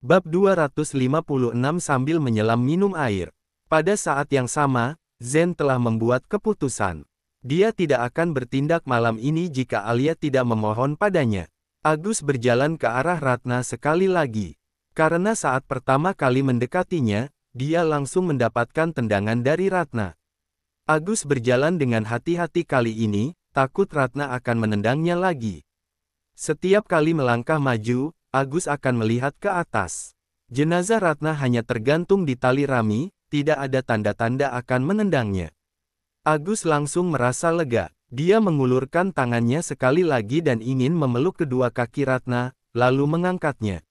Bab 256 sambil menyelam minum air. Pada saat yang sama, Zen telah membuat keputusan. Dia tidak akan bertindak malam ini jika Alia tidak memohon padanya. Agus berjalan ke arah Ratna sekali lagi. Karena saat pertama kali mendekatinya, dia langsung mendapatkan tendangan dari Ratna. Agus berjalan dengan hati-hati kali ini, takut Ratna akan menendangnya lagi. Setiap kali melangkah maju, Agus akan melihat ke atas. Jenazah Ratna hanya tergantung di tali rami, tidak ada tanda-tanda akan menendangnya. Agus langsung merasa lega. Dia mengulurkan tangannya sekali lagi dan ingin memeluk kedua kaki Ratna, lalu mengangkatnya.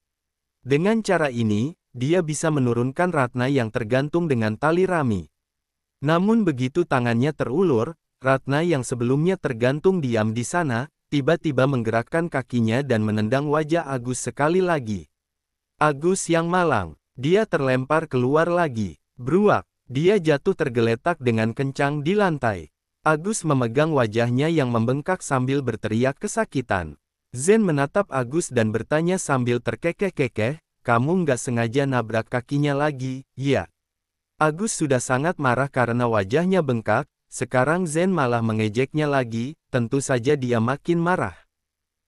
Dengan cara ini, dia bisa menurunkan Ratna yang tergantung dengan tali rami. Namun begitu tangannya terulur, Ratna yang sebelumnya tergantung diam di sana, tiba-tiba menggerakkan kakinya dan menendang wajah Agus sekali lagi. Agus yang malang, dia terlempar keluar lagi. Beruak, dia jatuh tergeletak dengan kencang di lantai. Agus memegang wajahnya yang membengkak sambil berteriak kesakitan. Zen menatap Agus dan bertanya sambil terkekeh-kekeh, kamu nggak sengaja nabrak kakinya lagi, ya. Agus sudah sangat marah karena wajahnya bengkak, sekarang Zen malah mengejeknya lagi, tentu saja dia makin marah.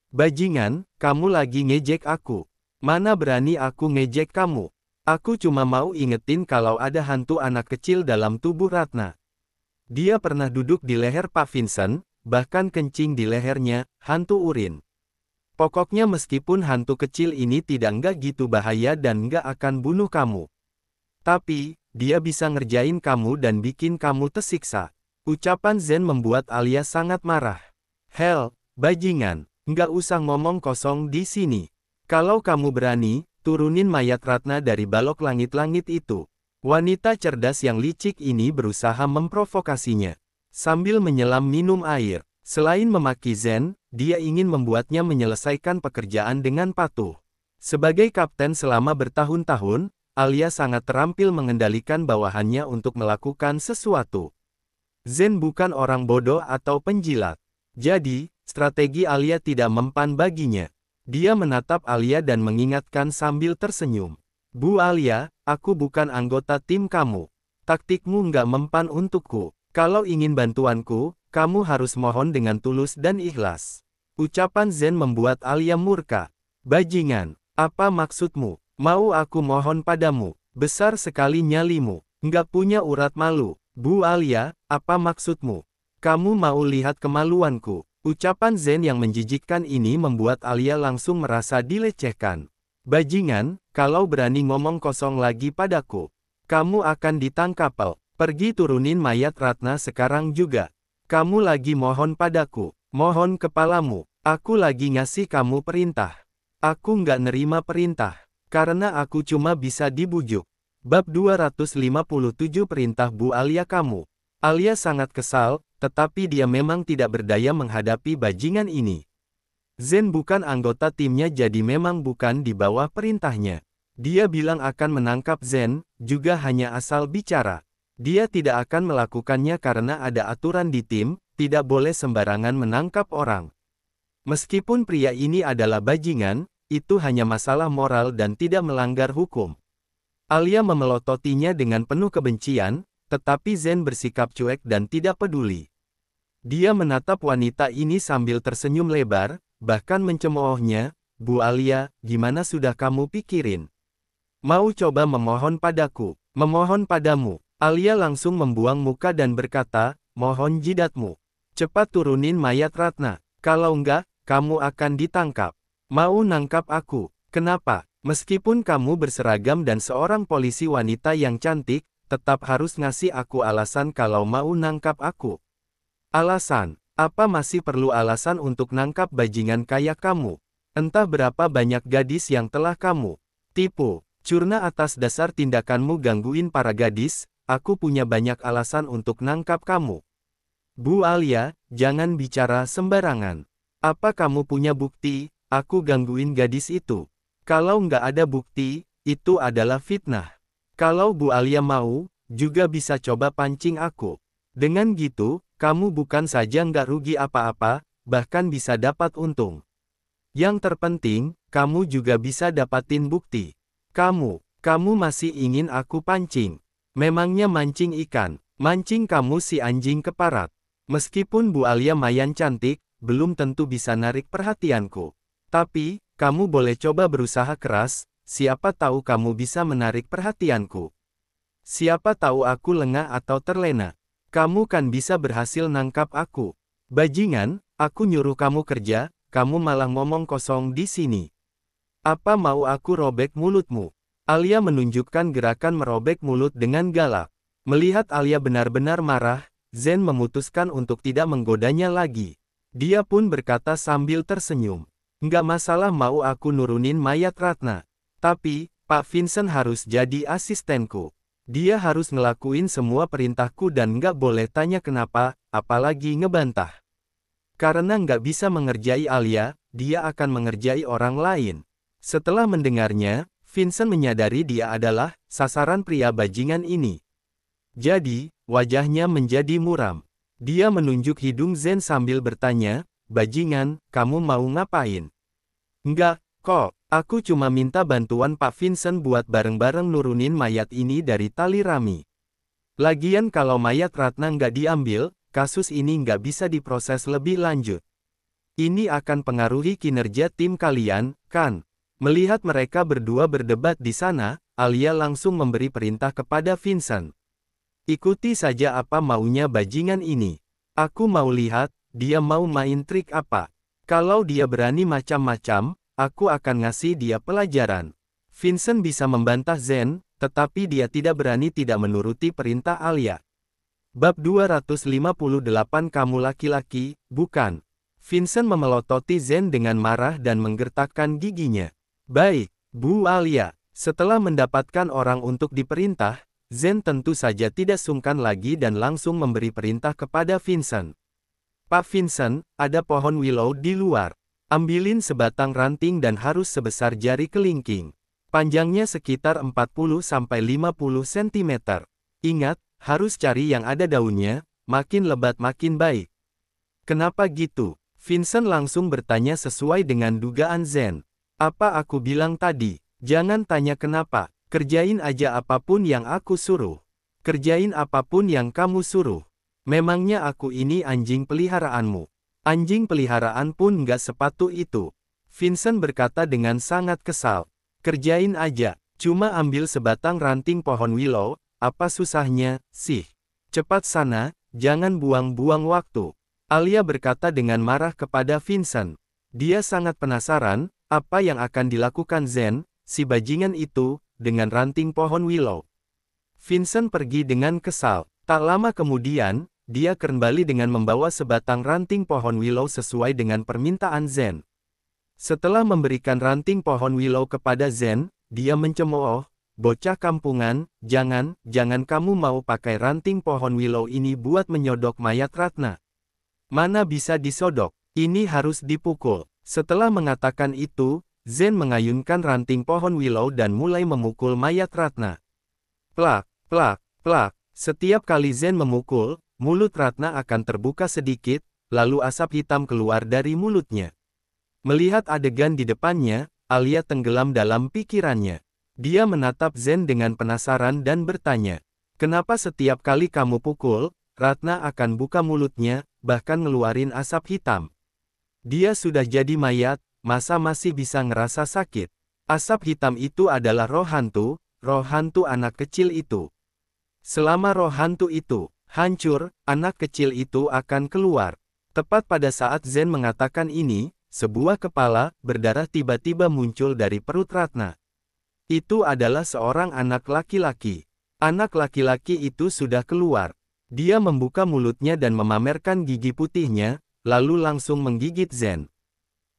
Bajingan, kamu lagi ngejek aku. Mana berani aku ngejek kamu? Aku cuma mau ingetin kalau ada hantu anak kecil dalam tubuh Ratna. Dia pernah duduk di leher Pak Vincent, bahkan kencing di lehernya, hantu urin. Pokoknya meskipun hantu kecil ini tidak nggak gitu bahaya dan nggak akan bunuh kamu. Tapi, dia bisa ngerjain kamu dan bikin kamu tersiksa. Ucapan Zen membuat Alia sangat marah. Hel, bajingan, nggak usah ngomong kosong di sini. Kalau kamu berani, turunin mayat Ratna dari balok langit-langit itu. Wanita cerdas yang licik ini berusaha memprovokasinya. Sambil menyelam minum air, selain memaki Zen, dia ingin membuatnya menyelesaikan pekerjaan dengan patuh. Sebagai kapten selama bertahun-tahun, Alia sangat terampil mengendalikan bawahannya untuk melakukan sesuatu. Zen bukan orang bodoh atau penjilat. Jadi, strategi Alia tidak mempan baginya. Dia menatap Alia dan mengingatkan sambil tersenyum. Bu Alia, aku bukan anggota tim kamu. Taktikmu nggak mempan untukku. Kalau ingin bantuanku, kamu harus mohon dengan tulus dan ikhlas. Ucapan Zen membuat Alia murka. Bajingan, apa maksudmu? Mau aku mohon padamu? Besar sekali nyalimu. Nggak punya urat malu. Bu Alia, apa maksudmu? Kamu mau lihat kemaluanku? Ucapan Zen yang menjijikkan ini membuat Alia langsung merasa dilecehkan. Bajingan, kalau berani ngomong kosong lagi padaku. Kamu akan ditangkap pel. Pergi turunin mayat Ratna sekarang juga. Kamu lagi mohon padaku. Mohon kepalamu. Aku lagi ngasih kamu perintah. Aku nggak nerima perintah. Karena aku cuma bisa dibujuk. Bab 257 Perintah Bu Alia Kamu. Alia sangat kesal, tetapi dia memang tidak berdaya menghadapi bajingan ini. Zen bukan anggota timnya jadi memang bukan di bawah perintahnya. Dia bilang akan menangkap Zen, juga hanya asal bicara. Dia tidak akan melakukannya karena ada aturan di tim, tidak boleh sembarangan menangkap orang. Meskipun pria ini adalah bajingan, itu hanya masalah moral dan tidak melanggar hukum. Alia memelototinya dengan penuh kebencian, tetapi Zen bersikap cuek dan tidak peduli. Dia menatap wanita ini sambil tersenyum lebar, bahkan mencemoohnya, Bu Alia, gimana sudah kamu pikirin? Mau coba memohon padaku, memohon padamu. Alia langsung membuang muka dan berkata, mohon jidatmu. Cepat turunin mayat Ratna, kalau enggak, kamu akan ditangkap. Mau nangkap aku, kenapa? Meskipun kamu berseragam dan seorang polisi wanita yang cantik, tetap harus ngasih aku alasan kalau mau nangkap aku. Alasan, apa masih perlu alasan untuk nangkap bajingan kayak kamu? Entah berapa banyak gadis yang telah kamu tipu, curna atas dasar tindakanmu gangguin para gadis, aku punya banyak alasan untuk nangkap kamu. Bu Alia, jangan bicara sembarangan. Apa kamu punya bukti, aku gangguin gadis itu? Kalau nggak ada bukti, itu adalah fitnah. Kalau Bu Alia mau, juga bisa coba pancing aku. Dengan gitu, kamu bukan saja nggak rugi apa-apa, bahkan bisa dapat untung. Yang terpenting, kamu juga bisa dapatin bukti. Kamu, kamu masih ingin aku pancing. Memangnya mancing ikan, mancing kamu si anjing keparat. Meskipun Bu Alia mayan cantik, belum tentu bisa narik perhatianku. Tapi, kamu boleh coba berusaha keras, siapa tahu kamu bisa menarik perhatianku. Siapa tahu aku lengah atau terlena. Kamu kan bisa berhasil nangkap aku. Bajingan, aku nyuruh kamu kerja, kamu malah ngomong kosong di sini. Apa mau aku robek mulutmu? Alia menunjukkan gerakan merobek mulut dengan galak. Melihat Alia benar-benar marah, Zen memutuskan untuk tidak menggodanya lagi. Dia pun berkata sambil tersenyum. Nggak masalah mau aku nurunin mayat Ratna. Tapi, Pak Vincent harus jadi asistenku. Dia harus ngelakuin semua perintahku dan nggak boleh tanya kenapa, apalagi ngebantah. Karena nggak bisa mengerjai Alia, dia akan mengerjai orang lain. Setelah mendengarnya, Vincent menyadari dia adalah sasaran pria bajingan ini. Jadi, wajahnya menjadi muram. Dia menunjuk hidung Zen sambil bertanya, bajingan, kamu mau ngapain? Enggak, kok, aku cuma minta bantuan Pak Vincent buat bareng-bareng nurunin mayat ini dari tali rami. Lagian kalau mayat Ratna nggak diambil, kasus ini nggak bisa diproses lebih lanjut. Ini akan pengaruhi kinerja tim kalian, kan? Melihat mereka berdua berdebat di sana, Alia langsung memberi perintah kepada Vincent. Ikuti saja apa maunya bajingan ini. Aku mau lihat, dia mau main trik apa? Kalau dia berani macam-macam, aku akan ngasih dia pelajaran. Vincent bisa membantah Zen, tetapi dia tidak berani tidak menuruti perintah Alia. Bab 258 Kamu laki-laki, bukan. Vincent memelototi Zen dengan marah dan menggertakkan giginya. Baik, Bu Alia, setelah mendapatkan orang untuk diperintah, Zen tentu saja tidak sungkan lagi dan langsung memberi perintah kepada Vincent. Pak Vincent, ada pohon willow di luar. Ambilin sebatang ranting dan harus sebesar jari kelingking. Panjangnya sekitar 40-50 cm. Ingat, harus cari yang ada daunnya, makin lebat makin baik. Kenapa gitu? Vincent langsung bertanya sesuai dengan dugaan Zen. Apa aku bilang tadi? Jangan tanya kenapa, kerjain aja apapun yang aku suruh. Kerjain apapun yang kamu suruh. Memangnya aku ini anjing peliharaanmu. Anjing peliharaan pun gak sepatu itu. Vincent berkata dengan sangat kesal. Kerjain aja, cuma ambil sebatang ranting pohon willow, apa susahnya, sih. Cepat sana, jangan buang-buang waktu. Alia berkata dengan marah kepada Vincent. Dia sangat penasaran, apa yang akan dilakukan Zen, si bajingan itu, dengan ranting pohon willow. Vincent pergi dengan kesal. Tak lama kemudian, dia kembali dengan membawa sebatang ranting pohon willow sesuai dengan permintaan Zen. Setelah memberikan ranting pohon willow kepada Zen, dia mencemooh, bocah kampungan, jangan, jangan kamu mau pakai ranting pohon willow ini buat menyodok mayat Ratna. Mana bisa disodok, ini harus dipukul. Setelah mengatakan itu, Zen mengayunkan ranting pohon willow dan mulai memukul mayat Ratna. Plak, plak, plak. Setiap kali Zen memukul, mulut Ratna akan terbuka sedikit, lalu asap hitam keluar dari mulutnya. Melihat adegan di depannya, Alia tenggelam dalam pikirannya. Dia menatap Zen dengan penasaran dan bertanya, Kenapa setiap kali kamu pukul, Ratna akan buka mulutnya, bahkan ngeluarin asap hitam? Dia sudah jadi mayat, masa masih bisa ngerasa sakit? Asap hitam itu adalah roh hantu, roh hantu anak kecil itu. Selama roh hantu itu hancur, anak kecil itu akan keluar. Tepat pada saat Zen mengatakan ini, sebuah kepala berdarah tiba-tiba muncul dari perut Ratna. Itu adalah seorang anak laki-laki. Anak laki-laki itu sudah keluar. Dia membuka mulutnya dan memamerkan gigi putihnya, lalu langsung menggigit Zen.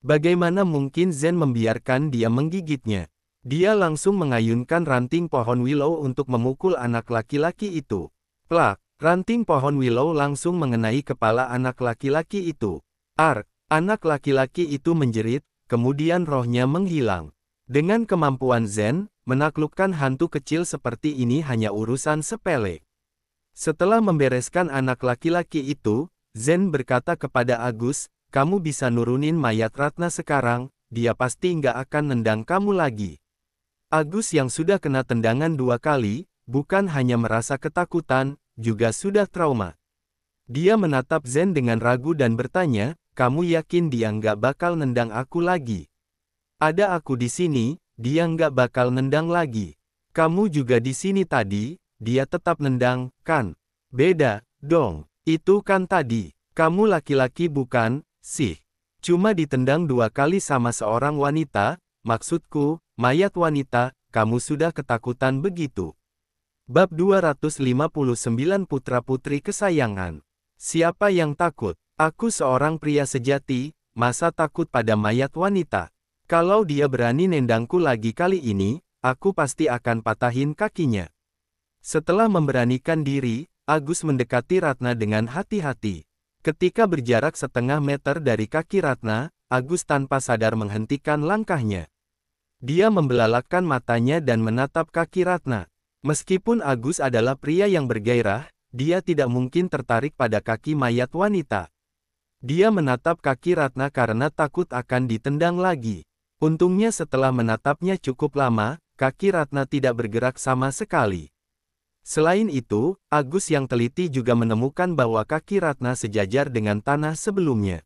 Bagaimana mungkin Zen membiarkan dia menggigitnya? Dia langsung mengayunkan ranting pohon willow untuk memukul anak laki-laki itu. Plak, ranting pohon willow langsung mengenai kepala anak laki-laki itu. Ar, anak laki-laki itu menjerit, kemudian rohnya menghilang. Dengan kemampuan Zen, menaklukkan hantu kecil seperti ini hanya urusan sepele. Setelah membereskan anak laki-laki itu, Zen berkata kepada Agus, kamu bisa nurunin mayat Ratna sekarang, dia pasti nggak akan nendang kamu lagi. Agus yang sudah kena tendangan dua kali, bukan hanya merasa ketakutan, juga sudah trauma. Dia menatap Zen dengan ragu dan bertanya, kamu yakin dia nggak bakal nendang aku lagi? Ada aku di sini, dia nggak bakal nendang lagi. Kamu juga di sini tadi, dia tetap nendang, kan? Beda, dong. Itu kan tadi. Kamu laki-laki bukan, sih. Cuma ditendang dua kali sama seorang wanita, maksudku, Mayat wanita, kamu sudah ketakutan begitu. Bab 259 Putra-Putri Kesayangan. Siapa yang takut? Aku seorang pria sejati, masa takut pada mayat wanita. Kalau dia berani nendangku lagi kali ini, aku pasti akan patahin kakinya. Setelah memberanikan diri, Agus mendekati Ratna dengan hati-hati. Ketika berjarak setengah meter dari kaki Ratna, Agus tanpa sadar menghentikan langkahnya. Dia membelalakkan matanya dan menatap kaki Ratna. Meskipun Agus adalah pria yang bergairah, dia tidak mungkin tertarik pada kaki mayat wanita. Dia menatap kaki Ratna karena takut akan ditendang lagi. Untungnya setelah menatapnya cukup lama, kaki Ratna tidak bergerak sama sekali. Selain itu, Agus yang teliti juga menemukan bahwa kaki Ratna sejajar dengan tanah sebelumnya.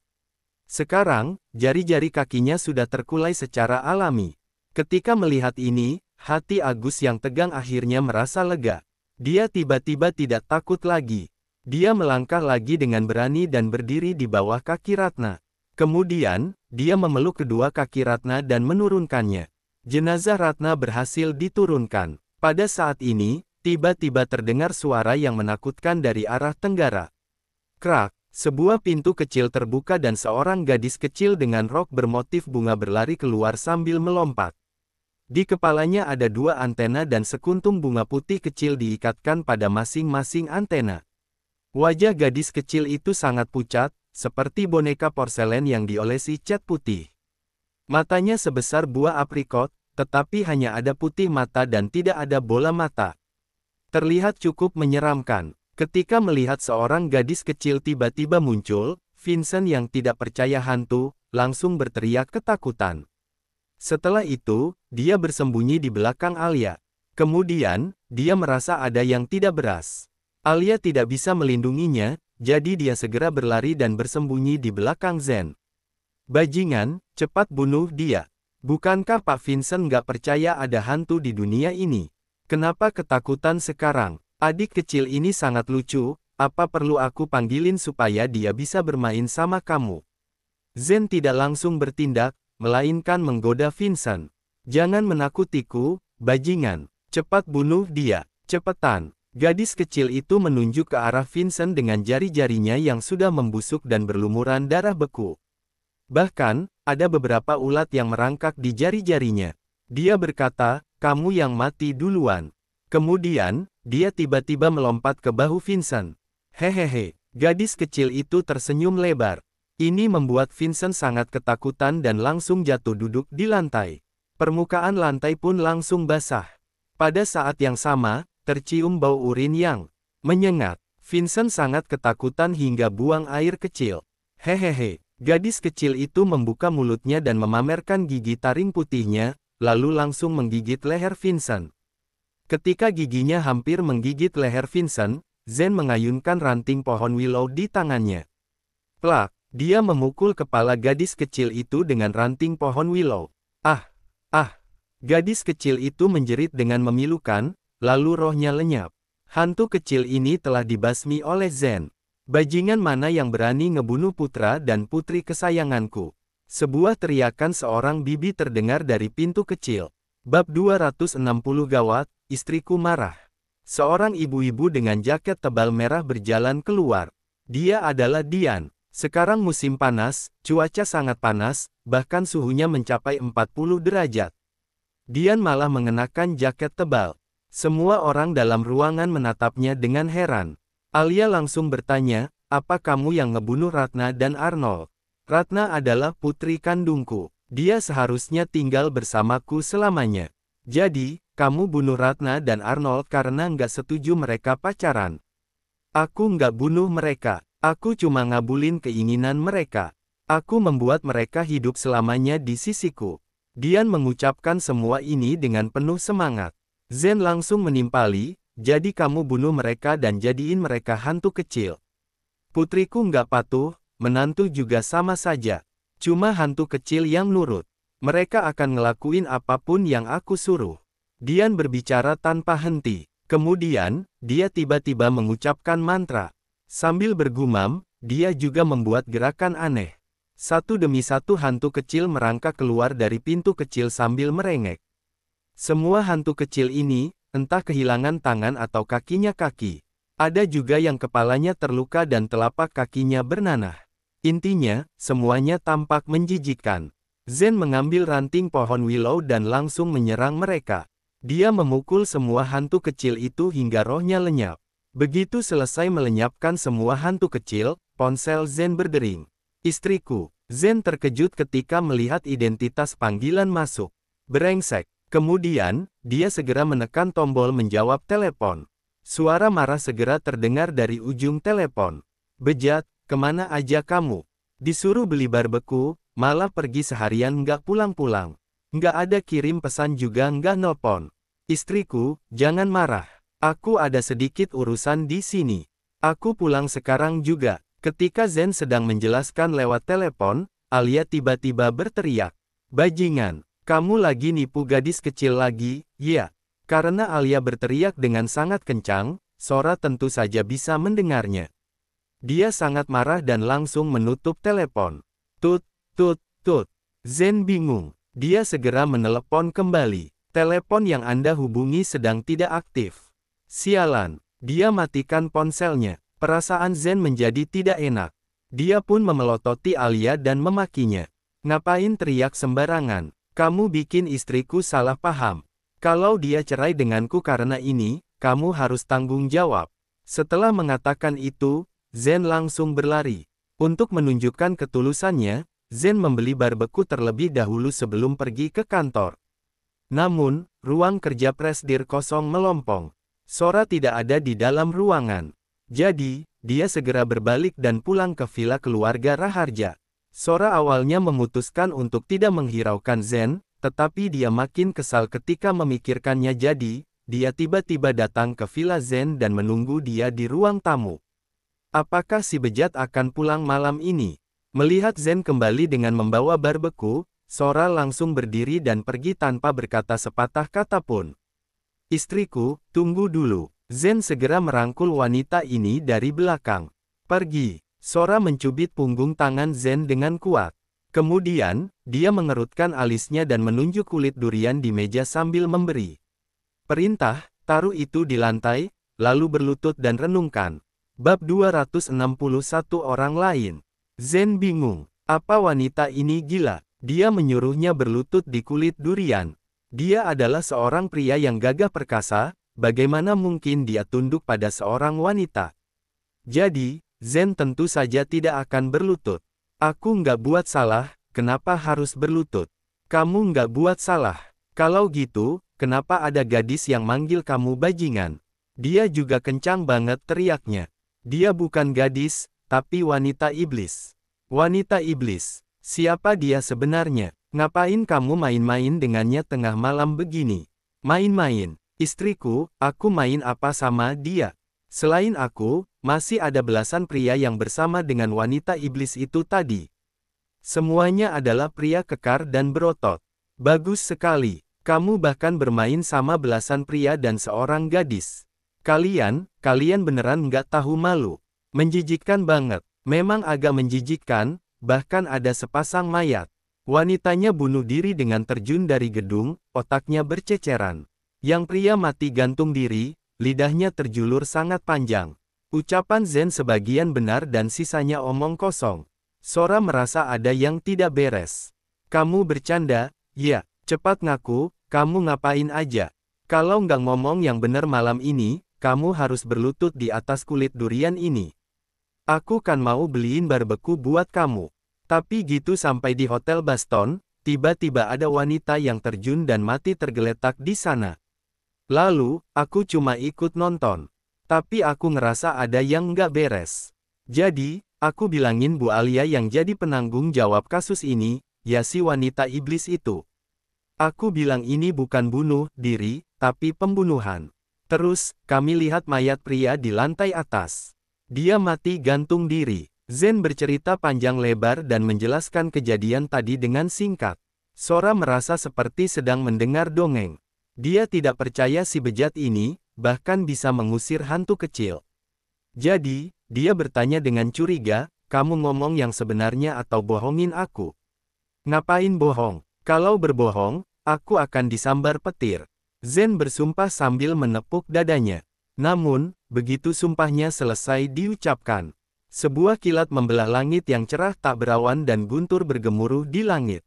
Sekarang, jari-jari kakinya sudah terkulai secara alami. Ketika melihat ini, hati Agus yang tegang akhirnya merasa lega. Dia tiba-tiba tidak takut lagi. Dia melangkah lagi dengan berani dan berdiri di bawah kaki Ratna. Kemudian, dia memeluk kedua kaki Ratna dan menurunkannya. Jenazah Ratna berhasil diturunkan. Pada saat ini, tiba-tiba terdengar suara yang menakutkan dari arah tenggara. Krak, sebuah pintu kecil terbuka dan seorang gadis kecil dengan rok bermotif bunga berlari keluar sambil melompat. Di kepalanya ada dua antena dan sekuntum bunga putih kecil diikatkan pada masing-masing antena. Wajah gadis kecil itu sangat pucat, seperti boneka porselen yang diolesi cat putih. Matanya sebesar buah aprikot, tetapi hanya ada putih mata dan tidak ada bola mata. Terlihat cukup menyeramkan. Ketika melihat seorang gadis kecil tiba-tiba muncul, Vincent yang tidak percaya hantu, langsung berteriak ketakutan. Setelah itu, dia bersembunyi di belakang Alia. Kemudian, dia merasa ada yang tidak beras. Alia tidak bisa melindunginya, jadi dia segera berlari dan bersembunyi di belakang Zen. Bajingan, cepat bunuh dia. Bukankah Pak Vincent nggak percaya ada hantu di dunia ini? Kenapa ketakutan sekarang? Adik kecil ini sangat lucu, apa perlu aku panggilin supaya dia bisa bermain sama kamu? Zen tidak langsung bertindak, melainkan menggoda Vincent. Jangan menakutiku, bajingan. Cepat bunuh dia, cepetan. Gadis kecil itu menunjuk ke arah Vincent dengan jari-jarinya yang sudah membusuk dan berlumuran darah beku. Bahkan, ada beberapa ulat yang merangkak di jari-jarinya. Dia berkata, kamu yang mati duluan. Kemudian, dia tiba-tiba melompat ke bahu Vincent. Hehehe, gadis kecil itu tersenyum lebar. Ini membuat Vincent sangat ketakutan dan langsung jatuh duduk di lantai. Permukaan lantai pun langsung basah. Pada saat yang sama, tercium bau urin yang menyengat. Vincent sangat ketakutan hingga buang air kecil. Hehehe, gadis kecil itu membuka mulutnya dan memamerkan gigi taring putihnya, lalu langsung menggigit leher Vincent. Ketika giginya hampir menggigit leher Vincent, Zen mengayunkan ranting pohon willow di tangannya. Plak, dia memukul kepala gadis kecil itu dengan ranting pohon willow. Ah, ah. Gadis kecil itu menjerit dengan memilukan, lalu rohnya lenyap. Hantu kecil ini telah dibasmi oleh Zen. Bajingan mana yang berani ngebunuh putra dan putri kesayanganku? Sebuah teriakan seorang bibi terdengar dari pintu kecil. Bab 260 Gawat, istriku marah. Seorang ibu-ibu dengan jaket tebal merah berjalan keluar. Dia adalah Dian. Sekarang musim panas, cuaca sangat panas, bahkan suhunya mencapai 40 derajat. Dian malah mengenakan jaket tebal. Semua orang dalam ruangan menatapnya dengan heran. Alia langsung bertanya, apa kamu yang ngebunuh Ratna dan Arnold? Ratna adalah putri kandungku. Dia seharusnya tinggal bersamaku selamanya. Jadi, kamu bunuh Ratna dan Arnold karena nggak setuju mereka pacaran. Aku nggak bunuh mereka. Aku cuma ngabulin keinginan mereka. Aku membuat mereka hidup selamanya di sisiku. Dian mengucapkan semua ini dengan penuh semangat. Zen langsung menimpali, jadi kamu bunuh mereka dan jadiin mereka hantu kecil. Putriku nggak patuh, menantu juga sama saja. Cuma hantu kecil yang nurut. Mereka akan ngelakuin apapun yang aku suruh. Dian berbicara tanpa henti. Kemudian, dia tiba-tiba mengucapkan mantra. Sambil bergumam, dia juga membuat gerakan aneh. Satu demi satu hantu kecil merangkak keluar dari pintu kecil sambil merengek. Semua hantu kecil ini, entah kehilangan tangan atau kakinya kaki. Ada juga yang kepalanya terluka dan telapak kakinya bernanah. Intinya, semuanya tampak menjijikan. Zen mengambil ranting pohon willow dan langsung menyerang mereka. Dia memukul semua hantu kecil itu hingga rohnya lenyap. Begitu selesai melenyapkan semua hantu kecil, ponsel Zen berdering. Istriku, Zen terkejut ketika melihat identitas panggilan masuk. Berengsek. Kemudian, dia segera menekan tombol menjawab telepon. Suara marah segera terdengar dari ujung telepon. Bejat, kemana aja kamu? Disuruh beli barbeku, malah pergi seharian nggak pulang-pulang. Nggak ada kirim pesan juga nggak nelpon. Istriku, jangan marah. Aku ada sedikit urusan di sini. Aku pulang sekarang juga. Ketika Zen sedang menjelaskan lewat telepon, Alia tiba-tiba berteriak. Bajingan, kamu lagi nipu gadis kecil lagi, ya. Karena Alia berteriak dengan sangat kencang, Sora tentu saja bisa mendengarnya. Dia sangat marah dan langsung menutup telepon. Tut, tut, tut. Zen bingung. Dia segera menelepon kembali. Telepon yang Anda hubungi sedang tidak aktif. Sialan, dia matikan ponselnya. Perasaan Zen menjadi tidak enak. Dia pun memelototi Alia dan memakinya. Ngapain teriak sembarangan? Kamu bikin istriku salah paham. Kalau dia cerai denganku karena ini, kamu harus tanggung jawab. Setelah mengatakan itu, Zen langsung berlari. Untuk menunjukkan ketulusannya, Zen membeli barbeku terlebih dahulu sebelum pergi ke kantor. Namun, ruang kerja presdir kosong melompong. Sora tidak ada di dalam ruangan. Jadi, dia segera berbalik dan pulang ke villa keluarga Raharja. Sora awalnya memutuskan untuk tidak menghiraukan Zen, tetapi dia makin kesal ketika memikirkannya jadi, dia tiba-tiba datang ke villa Zen dan menunggu dia di ruang tamu. Apakah si bejat akan pulang malam ini? Melihat Zen kembali dengan membawa barbeku, Sora langsung berdiri dan pergi tanpa berkata sepatah kata pun. Istriku, tunggu dulu. Zen segera merangkul wanita ini dari belakang. Pergi. Sora mencubit punggung tangan Zen dengan kuat. Kemudian, dia mengerutkan alisnya dan menunjuk kulit durian di meja sambil memberi. Perintah, taruh itu di lantai, lalu berlutut dan renungkan. Bab 261 orang lain. Zen bingung. Apa wanita ini gila? Dia menyuruhnya berlutut di kulit durian. Dia adalah seorang pria yang gagah perkasa, bagaimana mungkin dia tunduk pada seorang wanita? Jadi, Zen tentu saja tidak akan berlutut. Aku nggak buat salah, kenapa harus berlutut? Kamu nggak buat salah. Kalau gitu, kenapa ada gadis yang manggil kamu bajingan? Dia juga kencang banget teriaknya. Dia bukan gadis, tapi wanita iblis. Wanita iblis, siapa dia sebenarnya? Ngapain kamu main-main dengannya tengah malam begini? Main-main, istriku, aku main apa sama dia? Selain aku, masih ada belasan pria yang bersama dengan wanita iblis itu tadi. Semuanya adalah pria kekar dan berotot. Bagus sekali, kamu bahkan bermain sama belasan pria dan seorang gadis. Kalian, kalian beneran nggak tahu malu. Menjijikkan banget, memang agak menjijikkan, bahkan ada sepasang mayat. Wanitanya bunuh diri dengan terjun dari gedung, otaknya berceceran. Yang pria mati gantung diri, lidahnya terjulur sangat panjang. Ucapan Zen sebagian benar dan sisanya omong kosong. Sora merasa ada yang tidak beres. Kamu bercanda, ya, cepat ngaku, kamu ngapain aja. Kalau nggak ngomong yang benar malam ini, kamu harus berlutut di atas kulit durian ini. Aku kan mau beliin barbeku buat kamu. Tapi gitu sampai di Hotel Baston, tiba-tiba ada wanita yang terjun dan mati tergeletak di sana. Lalu, aku cuma ikut nonton. Tapi aku ngerasa ada yang nggak beres. Jadi, aku bilangin Bu Alia yang jadi penanggung jawab kasus ini, ya si wanita iblis itu. Aku bilang ini bukan bunuh diri, tapi pembunuhan. Terus, kami lihat mayat pria di lantai atas. Dia mati gantung diri. Zen bercerita panjang lebar dan menjelaskan kejadian tadi dengan singkat. Sora merasa seperti sedang mendengar dongeng. Dia tidak percaya si bejat ini, bahkan bisa mengusir hantu kecil. Jadi, dia bertanya dengan curiga, kamu ngomong yang sebenarnya atau bohongin aku? Ngapain bohong? Kalau berbohong, aku akan disambar petir. Zen bersumpah sambil menepuk dadanya. Namun, begitu sumpahnya selesai diucapkan, sebuah kilat membelah langit yang cerah tak berawan dan guntur bergemuruh di langit.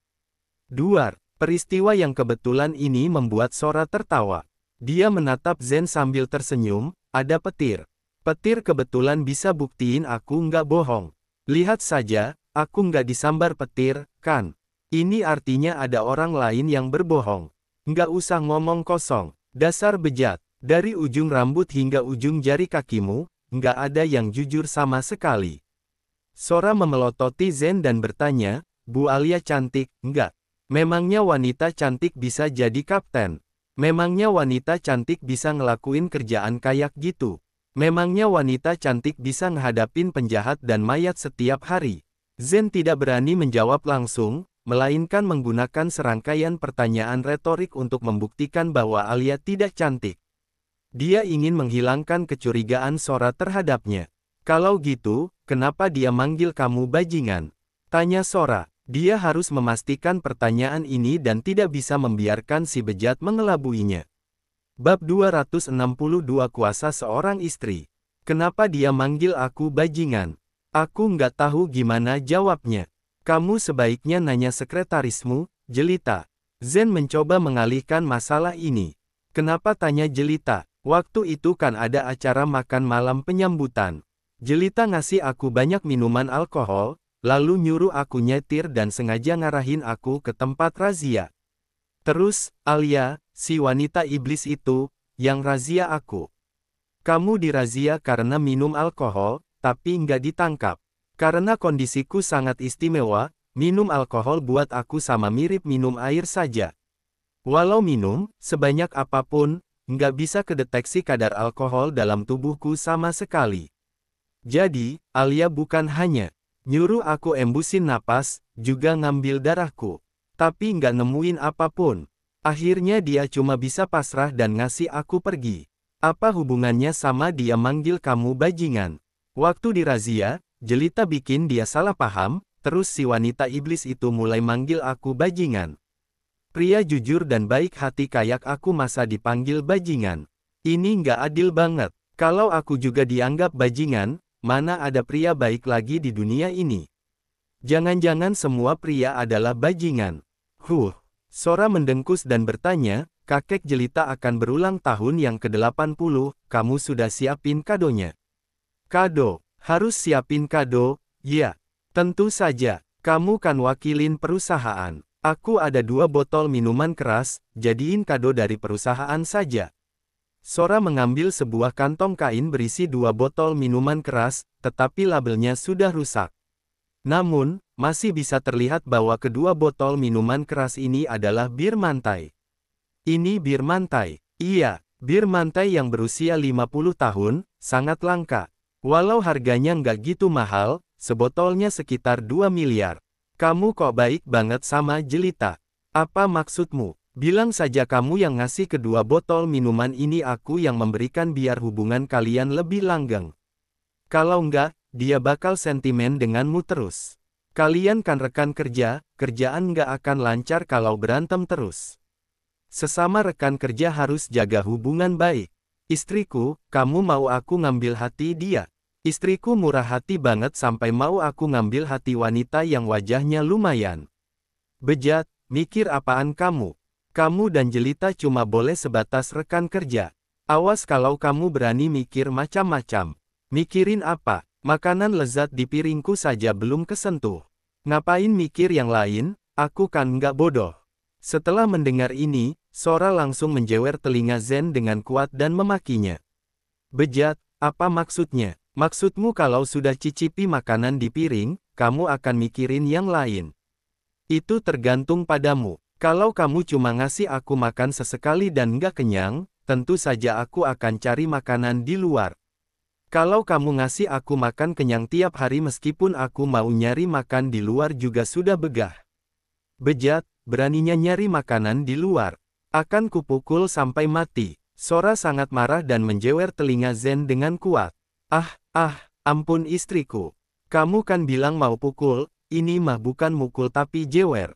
Duar, peristiwa yang kebetulan ini membuat Sora tertawa. Dia menatap Zen sambil tersenyum, ada petir. Petir kebetulan bisa buktiin aku nggak bohong. Lihat saja, aku nggak disambar petir, kan? Ini artinya ada orang lain yang berbohong. Nggak usah ngomong kosong, dasar bejat. Dari ujung rambut hingga ujung jari kakimu, nggak ada yang jujur sama sekali. Sora memelototi Zen dan bertanya, Bu Alia cantik, nggak? Memangnya wanita cantik bisa jadi kapten? Memangnya wanita cantik bisa ngelakuin kerjaan kayak gitu? Memangnya wanita cantik bisa ngehadapin penjahat dan mayat setiap hari? Zen tidak berani menjawab langsung, melainkan menggunakan serangkaian pertanyaan retorik untuk membuktikan bahwa Alia tidak cantik. Dia ingin menghilangkan kecurigaan Sora terhadapnya. Kalau gitu, kenapa dia manggil kamu bajingan? Tanya Sora. Dia harus memastikan pertanyaan ini dan tidak bisa membiarkan si bejat mengelabuinya. Bab 262 Kuasa Seorang Istri Kenapa dia manggil aku bajingan? Aku nggak tahu gimana jawabnya. Kamu sebaiknya nanya sekretarismu, Jelita. Zen mencoba mengalihkan masalah ini. Kenapa tanya Jelita? Waktu itu kan ada acara makan malam penyambutan. Jelita ngasih aku banyak minuman alkohol, lalu nyuruh aku nyetir dan sengaja ngarahin aku ke tempat razia. Terus, Alia, si wanita iblis itu, yang razia aku. Kamu dirazia karena minum alkohol, tapi nggak ditangkap. Karena kondisiku sangat istimewa, minum alkohol buat aku sama mirip minum air saja. Walau minum, sebanyak apapun, nggak bisa kedeteksi kadar alkohol dalam tubuhku sama sekali. Jadi, Alia bukan hanya nyuruh aku embusin napas, juga ngambil darahku. Tapi nggak nemuin apapun. Akhirnya dia cuma bisa pasrah dan ngasih aku pergi. Apa hubungannya sama dia manggil kamu bajingan? Waktu dirazia, jelita bikin dia salah paham, terus si wanita iblis itu mulai manggil aku bajingan. Pria jujur dan baik hati kayak aku masa dipanggil bajingan. Ini nggak adil banget. Kalau aku juga dianggap bajingan, mana ada pria baik lagi di dunia ini. Jangan-jangan semua pria adalah bajingan. Huh, Sora mendengkus dan bertanya, kakek jelita akan berulang tahun yang ke-80, kamu sudah siapin kadonya. Kado, harus siapin kado, ya. Tentu saja, kamu kan wakilin perusahaan. Aku ada dua botol minuman keras, jadiin kado dari perusahaan saja. Sora mengambil sebuah kantong kain berisi dua botol minuman keras, tetapi labelnya sudah rusak. Namun, masih bisa terlihat bahwa kedua botol minuman keras ini adalah bir mantai. Ini bir mantai. Iya, bir mantai yang berusia 50 tahun, sangat langka. Walau harganya nggak gitu mahal, sebotolnya sekitar 2 miliar. Kamu kok baik banget sama Jelita? Apa maksudmu? Bilang saja kamu yang ngasih kedua botol minuman ini aku yang memberikan biar hubungan kalian lebih langgeng. Kalau enggak, dia bakal sentimen denganmu terus. Kalian kan rekan kerja, kerjaan gak akan lancar kalau berantem terus. Sesama rekan kerja harus jaga hubungan baik. Istriku, kamu mau aku ngambil hati dia? Istriku murah hati banget sampai mau aku ngambil hati wanita yang wajahnya lumayan. Bejat, mikir apaan kamu? Kamu dan Jelita cuma boleh sebatas rekan kerja. Awas kalau kamu berani mikir macam-macam. Mikirin apa? Makanan lezat di piringku saja belum kesentuh. Ngapain mikir yang lain? Aku kan nggak bodoh. Setelah mendengar ini, Sora langsung menjewer telinga Zen dengan kuat dan memakinya. Bejat, apa maksudnya? Maksudmu kalau sudah cicipi makanan di piring, kamu akan mikirin yang lain. Itu tergantung padamu. Kalau kamu cuma ngasih aku makan sesekali dan nggak kenyang, tentu saja aku akan cari makanan di luar. Kalau kamu ngasih aku makan kenyang tiap hari meskipun aku mau nyari makan di luar juga sudah begah. Bejat, beraninya nyari makanan di luar. Akan kupukul sampai mati. Sora sangat marah dan menjewer telinga Zen dengan kuat. Ah, Ah, ampun istriku. Kamu kan bilang mau pukul, ini mah bukan mukul tapi jewer.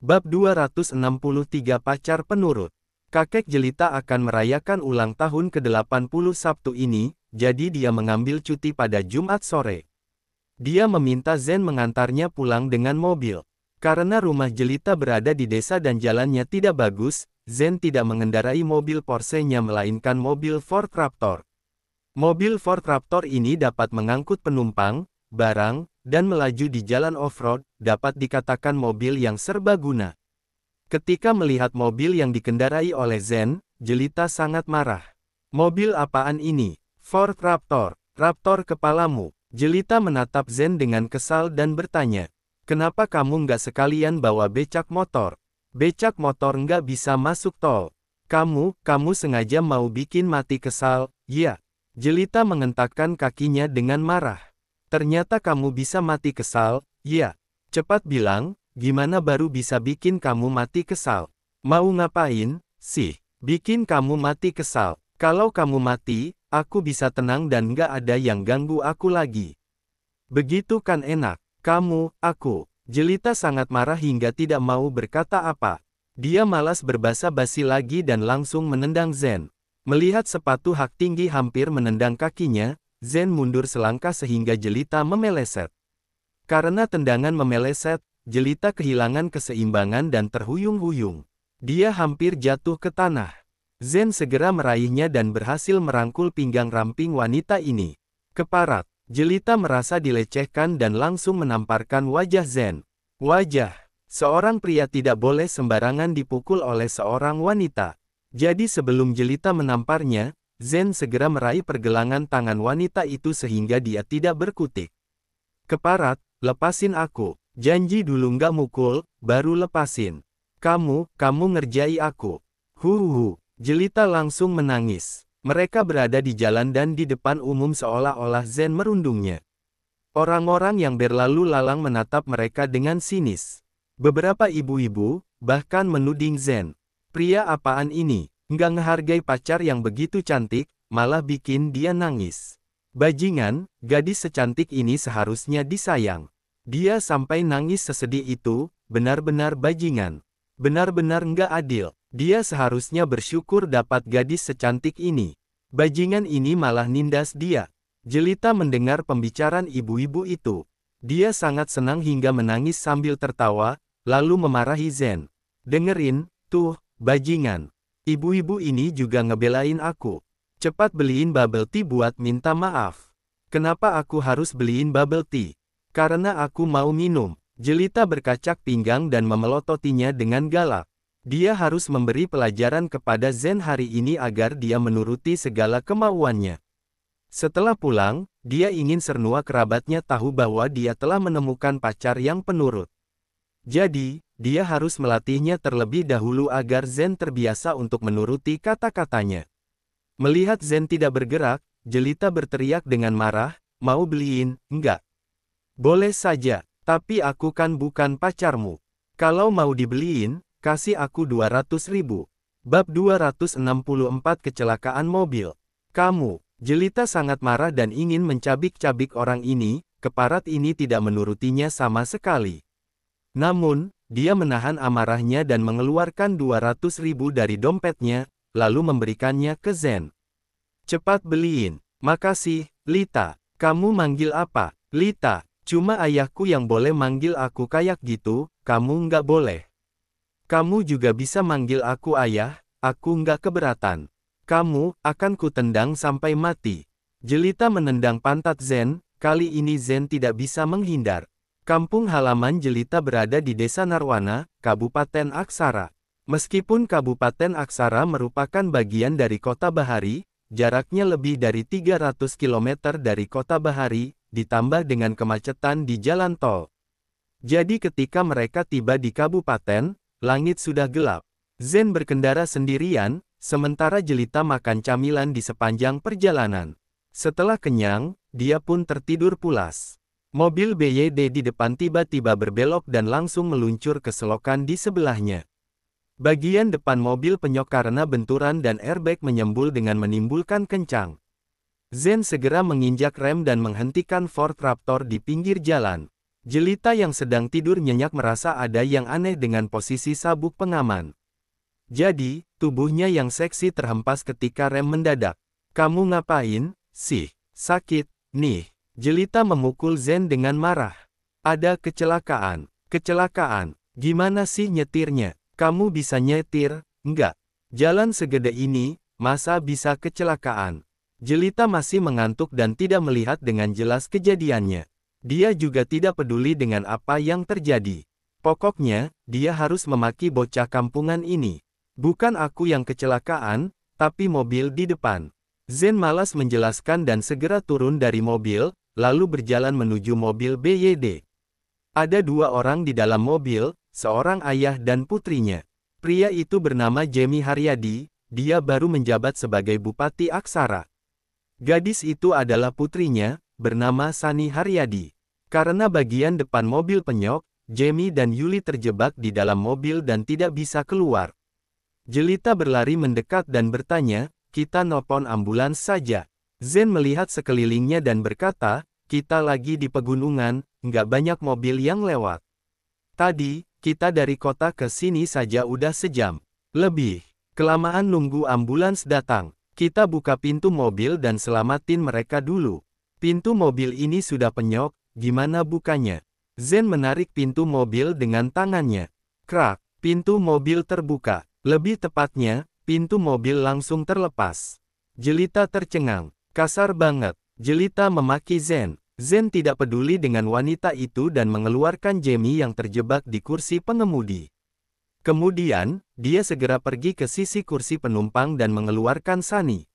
Bab 263 Pacar Penurut Kakek Jelita akan merayakan ulang tahun ke-80 Sabtu ini, jadi dia mengambil cuti pada Jumat sore. Dia meminta Zen mengantarnya pulang dengan mobil. Karena rumah Jelita berada di desa dan jalannya tidak bagus, Zen tidak mengendarai mobil Porsche-nya melainkan mobil Ford Raptor. Mobil Ford Raptor ini dapat mengangkut penumpang, barang, dan melaju di jalan off-road, dapat dikatakan mobil yang serbaguna. Ketika melihat mobil yang dikendarai oleh Zen, Jelita sangat marah. Mobil apaan ini? Ford Raptor. Raptor kepalamu. Jelita menatap Zen dengan kesal dan bertanya. Kenapa kamu nggak sekalian bawa becak motor? Becak motor nggak bisa masuk tol. Kamu, kamu sengaja mau bikin mati kesal, ya. Jelita mengentakkan kakinya dengan marah. Ternyata kamu bisa mati kesal, ya. Cepat bilang, gimana baru bisa bikin kamu mati kesal. Mau ngapain, sih? Bikin kamu mati kesal. Kalau kamu mati, aku bisa tenang dan gak ada yang ganggu aku lagi. Begitu kan enak. Kamu, aku. Jelita sangat marah hingga tidak mau berkata apa. Dia malas berbasa basi lagi dan langsung menendang Zen. Melihat sepatu hak tinggi hampir menendang kakinya, Zen mundur selangkah sehingga jelita memeleset. Karena tendangan memeleset, jelita kehilangan keseimbangan dan terhuyung-huyung. Dia hampir jatuh ke tanah. Zen segera meraihnya dan berhasil merangkul pinggang ramping wanita ini. Keparat, jelita merasa dilecehkan dan langsung menamparkan wajah Zen. Wajah, seorang pria tidak boleh sembarangan dipukul oleh seorang wanita. Jadi sebelum jelita menamparnya, Zen segera meraih pergelangan tangan wanita itu sehingga dia tidak berkutik. Keparat, lepasin aku. Janji dulu nggak mukul, baru lepasin. Kamu, kamu ngerjai aku. Huhuhu, jelita langsung menangis. Mereka berada di jalan dan di depan umum seolah-olah Zen merundungnya. Orang-orang yang berlalu lalang menatap mereka dengan sinis. Beberapa ibu-ibu, bahkan menuding Zen. Pria apaan ini? Nggak ngehargai pacar yang begitu cantik, malah bikin dia nangis. Bajingan, gadis secantik ini seharusnya disayang. Dia sampai nangis sesedih itu, benar-benar bajingan. Benar-benar nggak adil. Dia seharusnya bersyukur dapat gadis secantik ini. Bajingan ini malah nindas dia. Jelita mendengar pembicaraan ibu-ibu itu. Dia sangat senang hingga menangis sambil tertawa, lalu memarahi Zen. Dengerin, tuh, Bajingan. Ibu-ibu ini juga ngebelain aku. Cepat beliin bubble tea buat minta maaf. Kenapa aku harus beliin bubble tea? Karena aku mau minum. Jelita berkacak pinggang dan memelototinya dengan galak. Dia harus memberi pelajaran kepada Zen hari ini agar dia menuruti segala kemauannya. Setelah pulang, dia ingin sernua kerabatnya tahu bahwa dia telah menemukan pacar yang penurut. Jadi, dia harus melatihnya terlebih dahulu agar Zen terbiasa untuk menuruti kata-katanya. Melihat Zen tidak bergerak, Jelita berteriak dengan marah, mau beliin, enggak. Boleh saja, tapi aku kan bukan pacarmu. Kalau mau dibeliin, kasih aku 200 ribu. Bab 264 Kecelakaan Mobil. Kamu, Jelita sangat marah dan ingin mencabik-cabik orang ini, keparat ini tidak menurutinya sama sekali. Namun, dia menahan amarahnya dan mengeluarkan 200 ribu dari dompetnya, lalu memberikannya ke Zen. Cepat beliin. Makasih, Lita. Kamu manggil apa? Lita, cuma ayahku yang boleh manggil aku kayak gitu, kamu nggak boleh. Kamu juga bisa manggil aku ayah, aku nggak keberatan. Kamu, akan kutendang sampai mati. Jelita menendang pantat Zen, kali ini Zen tidak bisa menghindar. Kampung halaman Jelita berada di Desa Narwana, Kabupaten Aksara. Meskipun Kabupaten Aksara merupakan bagian dari Kota Bahari, jaraknya lebih dari 300 km dari Kota Bahari, ditambah dengan kemacetan di jalan tol. Jadi ketika mereka tiba di kabupaten, langit sudah gelap. Zen berkendara sendirian, sementara Jelita makan camilan di sepanjang perjalanan. Setelah kenyang, dia pun tertidur pulas. Mobil BYD di depan tiba-tiba berbelok dan langsung meluncur ke selokan di sebelahnya. Bagian depan mobil penyok karena benturan dan airbag menyembul dengan menimbulkan kencang. Zen segera menginjak rem dan menghentikan Ford Raptor di pinggir jalan. Jelita yang sedang tidur nyenyak merasa ada yang aneh dengan posisi sabuk pengaman. Jadi, tubuhnya yang seksi terhempas ketika rem mendadak. Kamu ngapain, sih? Sakit, nih. Jelita memukul Zen dengan marah. Ada kecelakaan, kecelakaan, gimana sih nyetirnya? Kamu bisa nyetir, enggak? Jalan segede ini, masa bisa kecelakaan? Jelita masih mengantuk dan tidak melihat dengan jelas kejadiannya. Dia juga tidak peduli dengan apa yang terjadi. Pokoknya, dia harus memaki bocah kampungan ini. Bukan aku yang kecelakaan, tapi mobil di depan. Zen malas menjelaskan dan segera turun dari mobil, lalu berjalan menuju mobil BYD. Ada dua orang di dalam mobil, seorang ayah dan putrinya. Pria itu bernama Jamie Haryadi, dia baru menjabat sebagai Bupati Aksara. Gadis itu adalah putrinya, bernama Sani Haryadi. Karena bagian depan mobil penyok, Jamie dan Yuli terjebak di dalam mobil dan tidak bisa keluar. Jelita berlari mendekat dan bertanya, kita nopon ambulans saja. Zen melihat sekelilingnya dan berkata, kita lagi di pegunungan, nggak banyak mobil yang lewat. Tadi, kita dari kota ke sini saja udah sejam. Lebih. Kelamaan nunggu ambulans datang. Kita buka pintu mobil dan selamatin mereka dulu. Pintu mobil ini sudah penyok, gimana bukanya? Zen menarik pintu mobil dengan tangannya. Krak, pintu mobil terbuka. Lebih tepatnya, pintu mobil langsung terlepas. Jelita tercengang. Kasar banget, Jelita memaki Zen. Zen tidak peduli dengan wanita itu dan mengeluarkan Jamie yang terjebak di kursi pengemudi. Kemudian, dia segera pergi ke sisi kursi penumpang dan mengeluarkan Sunny.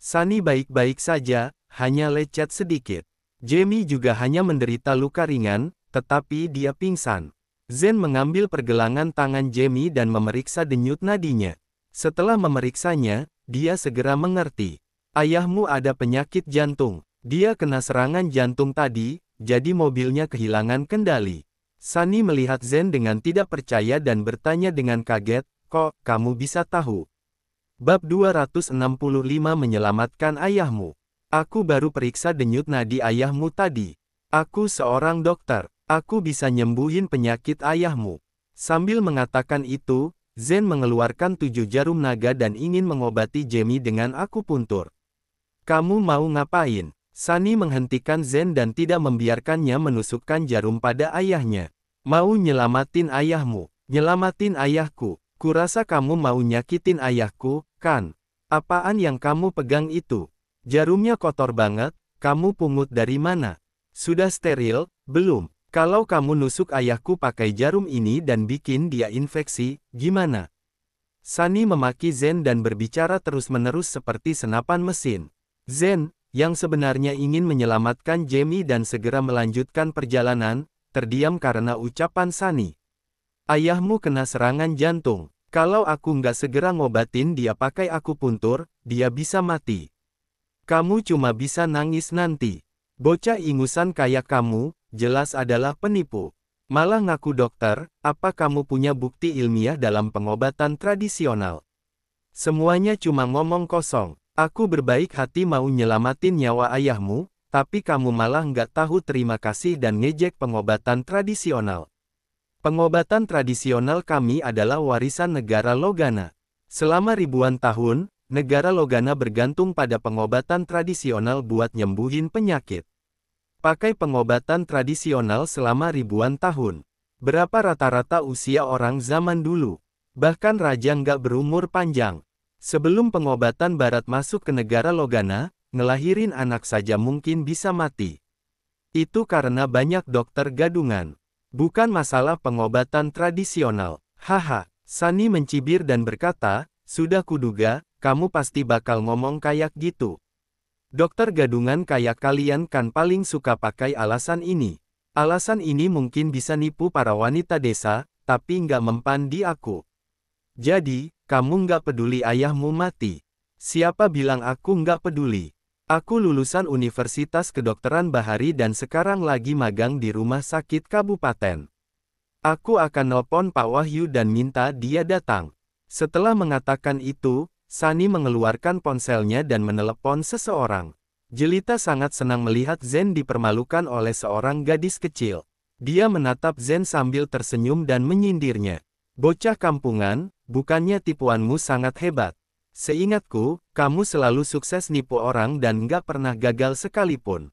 Sunny baik-baik saja, hanya lecet sedikit. Jamie juga hanya menderita luka ringan, tetapi dia pingsan. Zen mengambil pergelangan tangan Jamie dan memeriksa denyut nadinya. Setelah memeriksanya, dia segera mengerti. Ayahmu ada penyakit jantung. Dia kena serangan jantung tadi, jadi mobilnya kehilangan kendali. Sani melihat Zen dengan tidak percaya dan bertanya dengan kaget, kok, kamu bisa tahu? Bab 265 menyelamatkan ayahmu. Aku baru periksa denyut nadi ayahmu tadi. Aku seorang dokter. Aku bisa nyembuhin penyakit ayahmu. Sambil mengatakan itu, Zen mengeluarkan tujuh jarum naga dan ingin mengobati Jamie dengan aku puntur. Kamu mau ngapain? Sani menghentikan Zen dan tidak membiarkannya menusukkan jarum pada ayahnya. Mau nyelamatin ayahmu, nyelamatin ayahku, kurasa kamu mau nyakitin ayahku, kan? Apaan yang kamu pegang itu? Jarumnya kotor banget, kamu pungut dari mana? Sudah steril? Belum. Kalau kamu nusuk ayahku pakai jarum ini dan bikin dia infeksi, gimana? Sani memaki Zen dan berbicara terus-menerus seperti senapan mesin. Zen, yang sebenarnya ingin menyelamatkan Jamie dan segera melanjutkan perjalanan, terdiam karena ucapan Sunny. Ayahmu kena serangan jantung. Kalau aku nggak segera ngobatin dia pakai aku puntur, dia bisa mati. Kamu cuma bisa nangis nanti. Bocah ingusan kayak kamu, jelas adalah penipu. Malah ngaku dokter, apa kamu punya bukti ilmiah dalam pengobatan tradisional? Semuanya cuma ngomong kosong. Aku berbaik hati mau nyelamatin nyawa ayahmu, tapi kamu malah nggak tahu terima kasih dan ngejek pengobatan tradisional. Pengobatan tradisional kami adalah warisan negara Logana. Selama ribuan tahun, negara Logana bergantung pada pengobatan tradisional buat nyembuhin penyakit. Pakai pengobatan tradisional selama ribuan tahun. Berapa rata-rata usia orang zaman dulu? Bahkan raja nggak berumur panjang. Sebelum pengobatan barat masuk ke negara Logana, ngelahirin anak saja mungkin bisa mati. Itu karena banyak dokter gadungan. Bukan masalah pengobatan tradisional. Haha, Sani mencibir dan berkata, sudah kuduga, kamu pasti bakal ngomong kayak gitu. Dokter gadungan kayak kalian kan paling suka pakai alasan ini. Alasan ini mungkin bisa nipu para wanita desa, tapi nggak mempan di aku. Jadi, kamu nggak peduli ayahmu mati. Siapa bilang aku nggak peduli? Aku lulusan Universitas Kedokteran Bahari dan sekarang lagi magang di rumah sakit kabupaten. Aku akan nelpon Pak Wahyu dan minta dia datang. Setelah mengatakan itu, Sani mengeluarkan ponselnya dan menelepon seseorang. Jelita sangat senang melihat Zen dipermalukan oleh seorang gadis kecil. Dia menatap Zen sambil tersenyum dan menyindirnya. Bocah kampungan, bukannya tipuanmu sangat hebat. Seingatku, kamu selalu sukses nipu orang dan nggak pernah gagal sekalipun.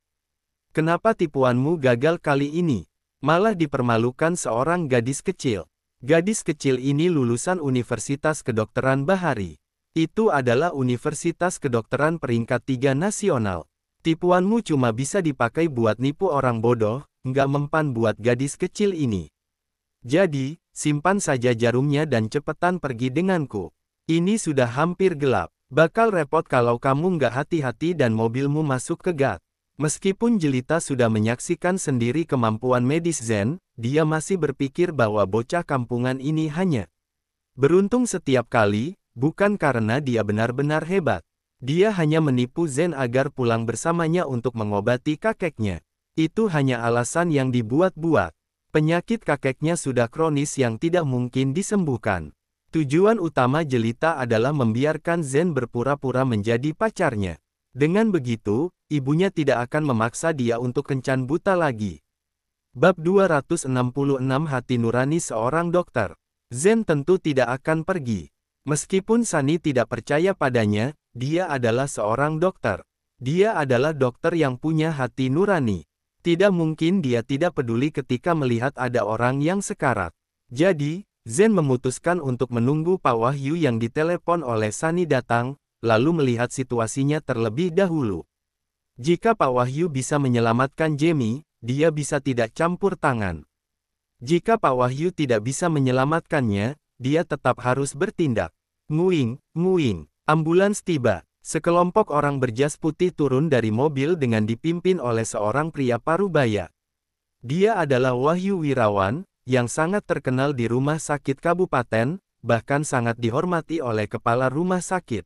Kenapa tipuanmu gagal kali ini? Malah dipermalukan seorang gadis kecil. Gadis kecil ini lulusan Universitas Kedokteran Bahari. Itu adalah Universitas Kedokteran peringkat 3 nasional. Tipuanmu cuma bisa dipakai buat nipu orang bodoh, nggak mempan buat gadis kecil ini. Jadi, simpan saja jarumnya dan cepetan pergi denganku. Ini sudah hampir gelap. Bakal repot kalau kamu nggak hati-hati dan mobilmu masuk ke gat. Meskipun Jelita sudah menyaksikan sendiri kemampuan medis Zen, dia masih berpikir bahwa bocah kampungan ini hanya beruntung setiap kali, bukan karena dia benar-benar hebat. Dia hanya menipu Zen agar pulang bersamanya untuk mengobati kakeknya. Itu hanya alasan yang dibuat-buat. Penyakit kakeknya sudah kronis yang tidak mungkin disembuhkan. Tujuan utama jelita adalah membiarkan Zen berpura-pura menjadi pacarnya. Dengan begitu, ibunya tidak akan memaksa dia untuk kencan buta lagi. Bab 266 Hati Nurani Seorang Dokter Zen tentu tidak akan pergi. Meskipun Sani tidak percaya padanya, dia adalah seorang dokter. Dia adalah dokter yang punya hati nurani. Tidak mungkin dia tidak peduli ketika melihat ada orang yang sekarat. Jadi, Zen memutuskan untuk menunggu Pak Wahyu yang ditelepon oleh Sani datang, lalu melihat situasinya terlebih dahulu. Jika Pak Wahyu bisa menyelamatkan Jamie, dia bisa tidak campur tangan. Jika Pak Wahyu tidak bisa menyelamatkannya, dia tetap harus bertindak. Nguing, nguing, ambulans tiba. Sekelompok orang berjas putih turun dari mobil dengan dipimpin oleh seorang pria parubaya. Dia adalah Wahyu Wirawan, yang sangat terkenal di rumah sakit kabupaten, bahkan sangat dihormati oleh kepala rumah sakit.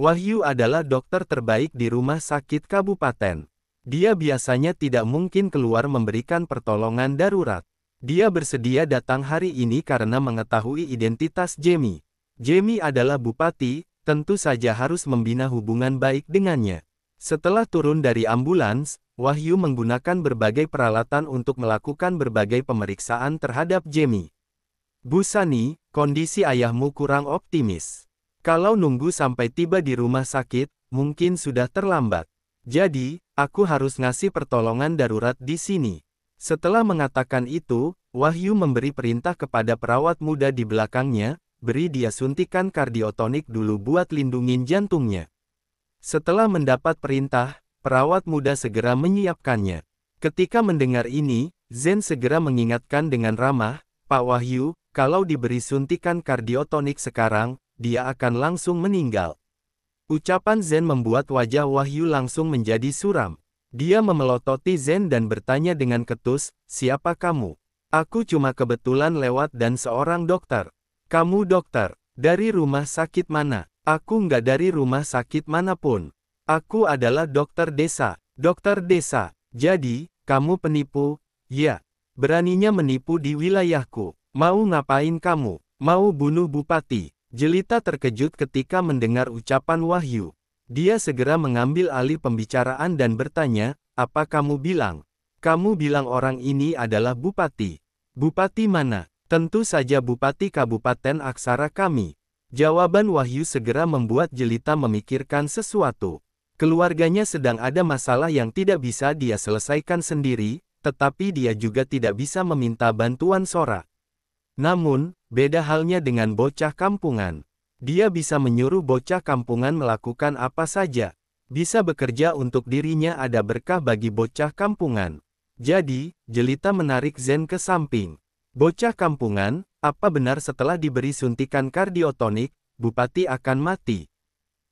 Wahyu adalah dokter terbaik di rumah sakit kabupaten. Dia biasanya tidak mungkin keluar memberikan pertolongan darurat. Dia bersedia datang hari ini karena mengetahui identitas Jamie. Jamie adalah bupati, tentu saja harus membina hubungan baik dengannya. Setelah turun dari ambulans, Wahyu menggunakan berbagai peralatan untuk melakukan berbagai pemeriksaan terhadap Jamie. Busani, kondisi ayahmu kurang optimis. Kalau nunggu sampai tiba di rumah sakit, mungkin sudah terlambat. Jadi, aku harus ngasih pertolongan darurat di sini. Setelah mengatakan itu, Wahyu memberi perintah kepada perawat muda di belakangnya, beri dia suntikan kardiotonik dulu buat lindungin jantungnya. Setelah mendapat perintah, perawat muda segera menyiapkannya. Ketika mendengar ini, Zen segera mengingatkan dengan ramah, Pak Wahyu, kalau diberi suntikan kardiotonik sekarang, dia akan langsung meninggal. Ucapan Zen membuat wajah Wahyu langsung menjadi suram. Dia memelototi Zen dan bertanya dengan ketus, siapa kamu? Aku cuma kebetulan lewat dan seorang dokter. Kamu dokter, dari rumah sakit mana? Aku nggak dari rumah sakit manapun. Aku adalah dokter desa, dokter desa. Jadi, kamu penipu? Ya, beraninya menipu di wilayahku. Mau ngapain kamu? Mau bunuh bupati? Jelita terkejut ketika mendengar ucapan Wahyu. Dia segera mengambil alih pembicaraan dan bertanya, apa kamu bilang? Kamu bilang orang ini adalah bupati. Bupati mana? Tentu saja Bupati Kabupaten Aksara kami. Jawaban Wahyu segera membuat Jelita memikirkan sesuatu. Keluarganya sedang ada masalah yang tidak bisa dia selesaikan sendiri, tetapi dia juga tidak bisa meminta bantuan Sora. Namun, beda halnya dengan bocah kampungan. Dia bisa menyuruh bocah kampungan melakukan apa saja. Bisa bekerja untuk dirinya ada berkah bagi bocah kampungan. Jadi, Jelita menarik Zen ke samping. Bocah kampungan, apa benar setelah diberi suntikan kardiotonik, bupati akan mati?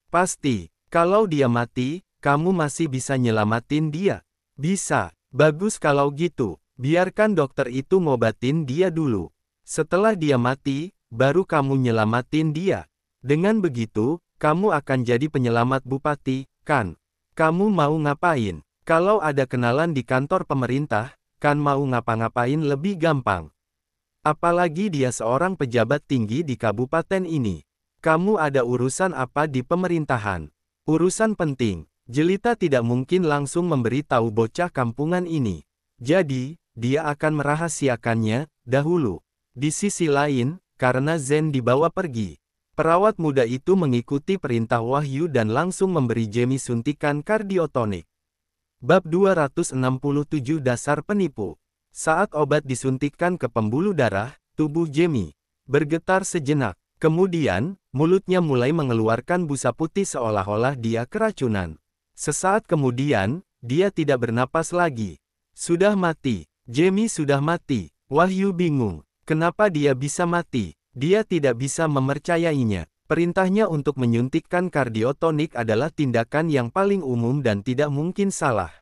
Pasti, kalau dia mati, kamu masih bisa nyelamatin dia. Bisa, bagus kalau gitu, biarkan dokter itu ngobatin dia dulu. Setelah dia mati, baru kamu nyelamatin dia. Dengan begitu, kamu akan jadi penyelamat bupati, kan? Kamu mau ngapain? Kalau ada kenalan di kantor pemerintah, kan mau ngapa-ngapain lebih gampang. Apalagi dia seorang pejabat tinggi di kabupaten ini. Kamu ada urusan apa di pemerintahan? Urusan penting. Jelita tidak mungkin langsung memberi tahu bocah kampungan ini. Jadi, dia akan merahasiakannya, dahulu. Di sisi lain, karena Zen dibawa pergi. Perawat muda itu mengikuti perintah Wahyu dan langsung memberi Jamie suntikan kardiotonik. Bab 267 Dasar Penipu saat obat disuntikkan ke pembuluh darah, tubuh Jamie bergetar sejenak. Kemudian, mulutnya mulai mengeluarkan busa putih seolah-olah dia keracunan. Sesaat kemudian, dia tidak bernapas lagi. Sudah mati. Jamie sudah mati. Wahyu bingung. Kenapa dia bisa mati? Dia tidak bisa memercayainya. Perintahnya untuk menyuntikkan kardiotonik adalah tindakan yang paling umum dan tidak mungkin salah.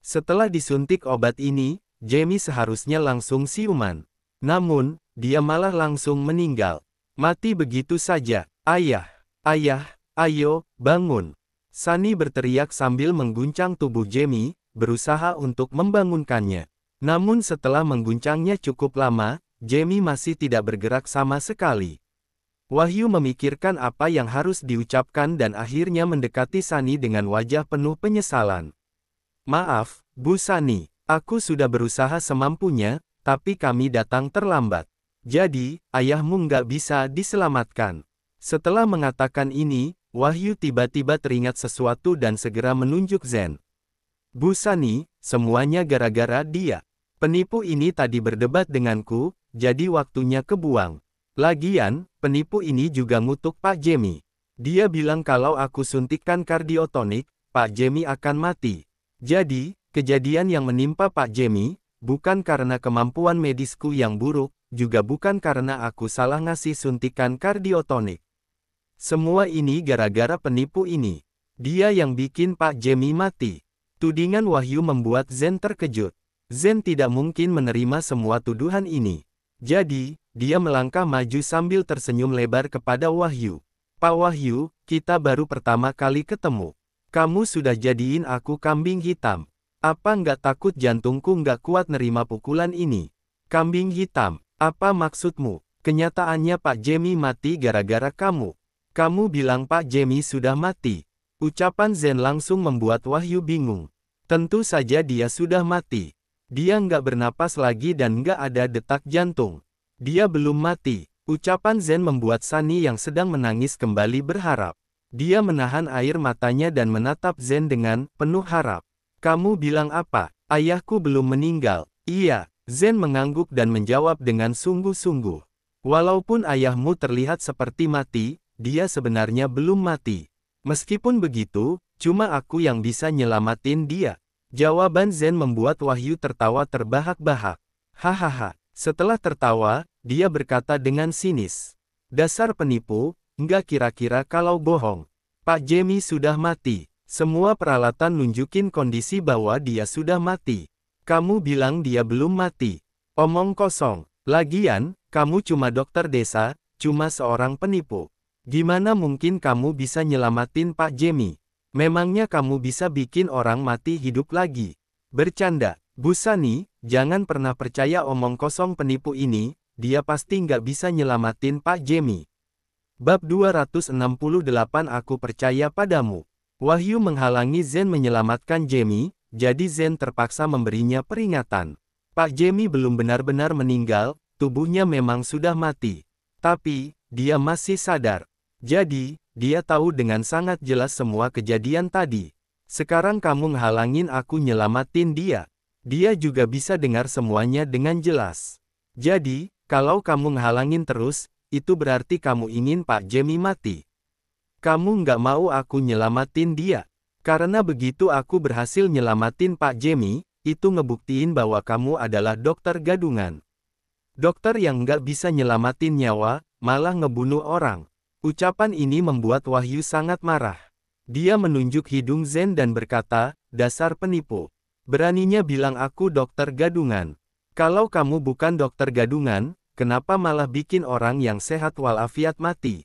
Setelah disuntik obat ini, Jamie seharusnya langsung siuman. Namun, dia malah langsung meninggal. Mati begitu saja. Ayah, ayah, ayo, bangun. Sunny berteriak sambil mengguncang tubuh Jamie, berusaha untuk membangunkannya. Namun setelah mengguncangnya cukup lama, Jamie masih tidak bergerak sama sekali. Wahyu memikirkan apa yang harus diucapkan dan akhirnya mendekati Sani dengan wajah penuh penyesalan. Maaf, Bu Sani, Aku sudah berusaha semampunya, tapi kami datang terlambat. Jadi, ayahmu nggak bisa diselamatkan. Setelah mengatakan ini, Wahyu tiba-tiba teringat sesuatu dan segera menunjuk Zen. Busani, semuanya gara-gara dia. Penipu ini tadi berdebat denganku, jadi waktunya kebuang. Lagian, penipu ini juga ngutuk Pak Jemmy. Dia bilang kalau aku suntikan kardiotonik, Pak Jemmy akan mati. Jadi, Kejadian yang menimpa Pak Jemmy, bukan karena kemampuan medisku yang buruk, juga bukan karena aku salah ngasih suntikan kardiotonik. Semua ini gara-gara penipu ini. Dia yang bikin Pak Jemmy mati. Tudingan Wahyu membuat Zen terkejut. Zen tidak mungkin menerima semua tuduhan ini. Jadi, dia melangkah maju sambil tersenyum lebar kepada Wahyu. Pak Wahyu, kita baru pertama kali ketemu. Kamu sudah jadiin aku kambing hitam. Apa nggak takut jantungku nggak kuat nerima pukulan ini? Kambing hitam, apa maksudmu? Kenyataannya Pak Jemmy mati gara-gara kamu. Kamu bilang Pak Jemmy sudah mati. Ucapan Zen langsung membuat Wahyu bingung. Tentu saja dia sudah mati. Dia nggak bernapas lagi dan nggak ada detak jantung. Dia belum mati. Ucapan Zen membuat Sani yang sedang menangis kembali berharap. Dia menahan air matanya dan menatap Zen dengan penuh harap. Kamu bilang apa? Ayahku belum meninggal. Iya, Zen mengangguk dan menjawab dengan sungguh-sungguh. Walaupun ayahmu terlihat seperti mati, dia sebenarnya belum mati. Meskipun begitu, cuma aku yang bisa nyelamatin dia. Jawaban Zen membuat Wahyu tertawa terbahak-bahak. Hahaha, setelah tertawa, dia berkata dengan sinis. Dasar penipu, nggak kira-kira kalau bohong. Pak Jemmy sudah mati. Semua peralatan nunjukin kondisi bahwa dia sudah mati. Kamu bilang dia belum mati. Omong kosong. Lagian, kamu cuma dokter desa, cuma seorang penipu. Gimana mungkin kamu bisa nyelamatin Pak Jamie? Memangnya kamu bisa bikin orang mati hidup lagi? Bercanda. Busani, jangan pernah percaya omong kosong penipu ini, dia pasti nggak bisa nyelamatin Pak Jamie. Bab 268 Aku Percaya Padamu Wahyu menghalangi Zen menyelamatkan Jamie, jadi Zen terpaksa memberinya peringatan. Pak Jamie belum benar-benar meninggal, tubuhnya memang sudah mati. Tapi, dia masih sadar. Jadi, dia tahu dengan sangat jelas semua kejadian tadi. Sekarang kamu menghalangin aku nyelamatin dia. Dia juga bisa dengar semuanya dengan jelas. Jadi, kalau kamu menghalangin terus, itu berarti kamu ingin Pak Jamie mati. Kamu nggak mau aku nyelamatin dia. Karena begitu aku berhasil nyelamatin Pak Jamie, itu ngebuktiin bahwa kamu adalah dokter gadungan. Dokter yang nggak bisa nyelamatin nyawa, malah ngebunuh orang. Ucapan ini membuat Wahyu sangat marah. Dia menunjuk hidung Zen dan berkata, dasar penipu. Beraninya bilang aku dokter gadungan. Kalau kamu bukan dokter gadungan, kenapa malah bikin orang yang sehat walafiat mati?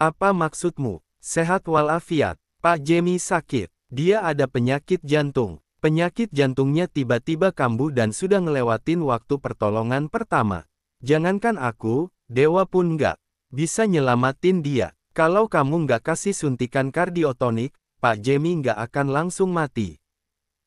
Apa maksudmu? Sehat walafiat. Pak Jemi sakit. Dia ada penyakit jantung. Penyakit jantungnya tiba-tiba kambuh dan sudah ngelewatin waktu pertolongan pertama. Jangankan aku, Dewa pun nggak bisa nyelamatin dia. Kalau kamu nggak kasih suntikan kardiotonik, Pak Jemi nggak akan langsung mati.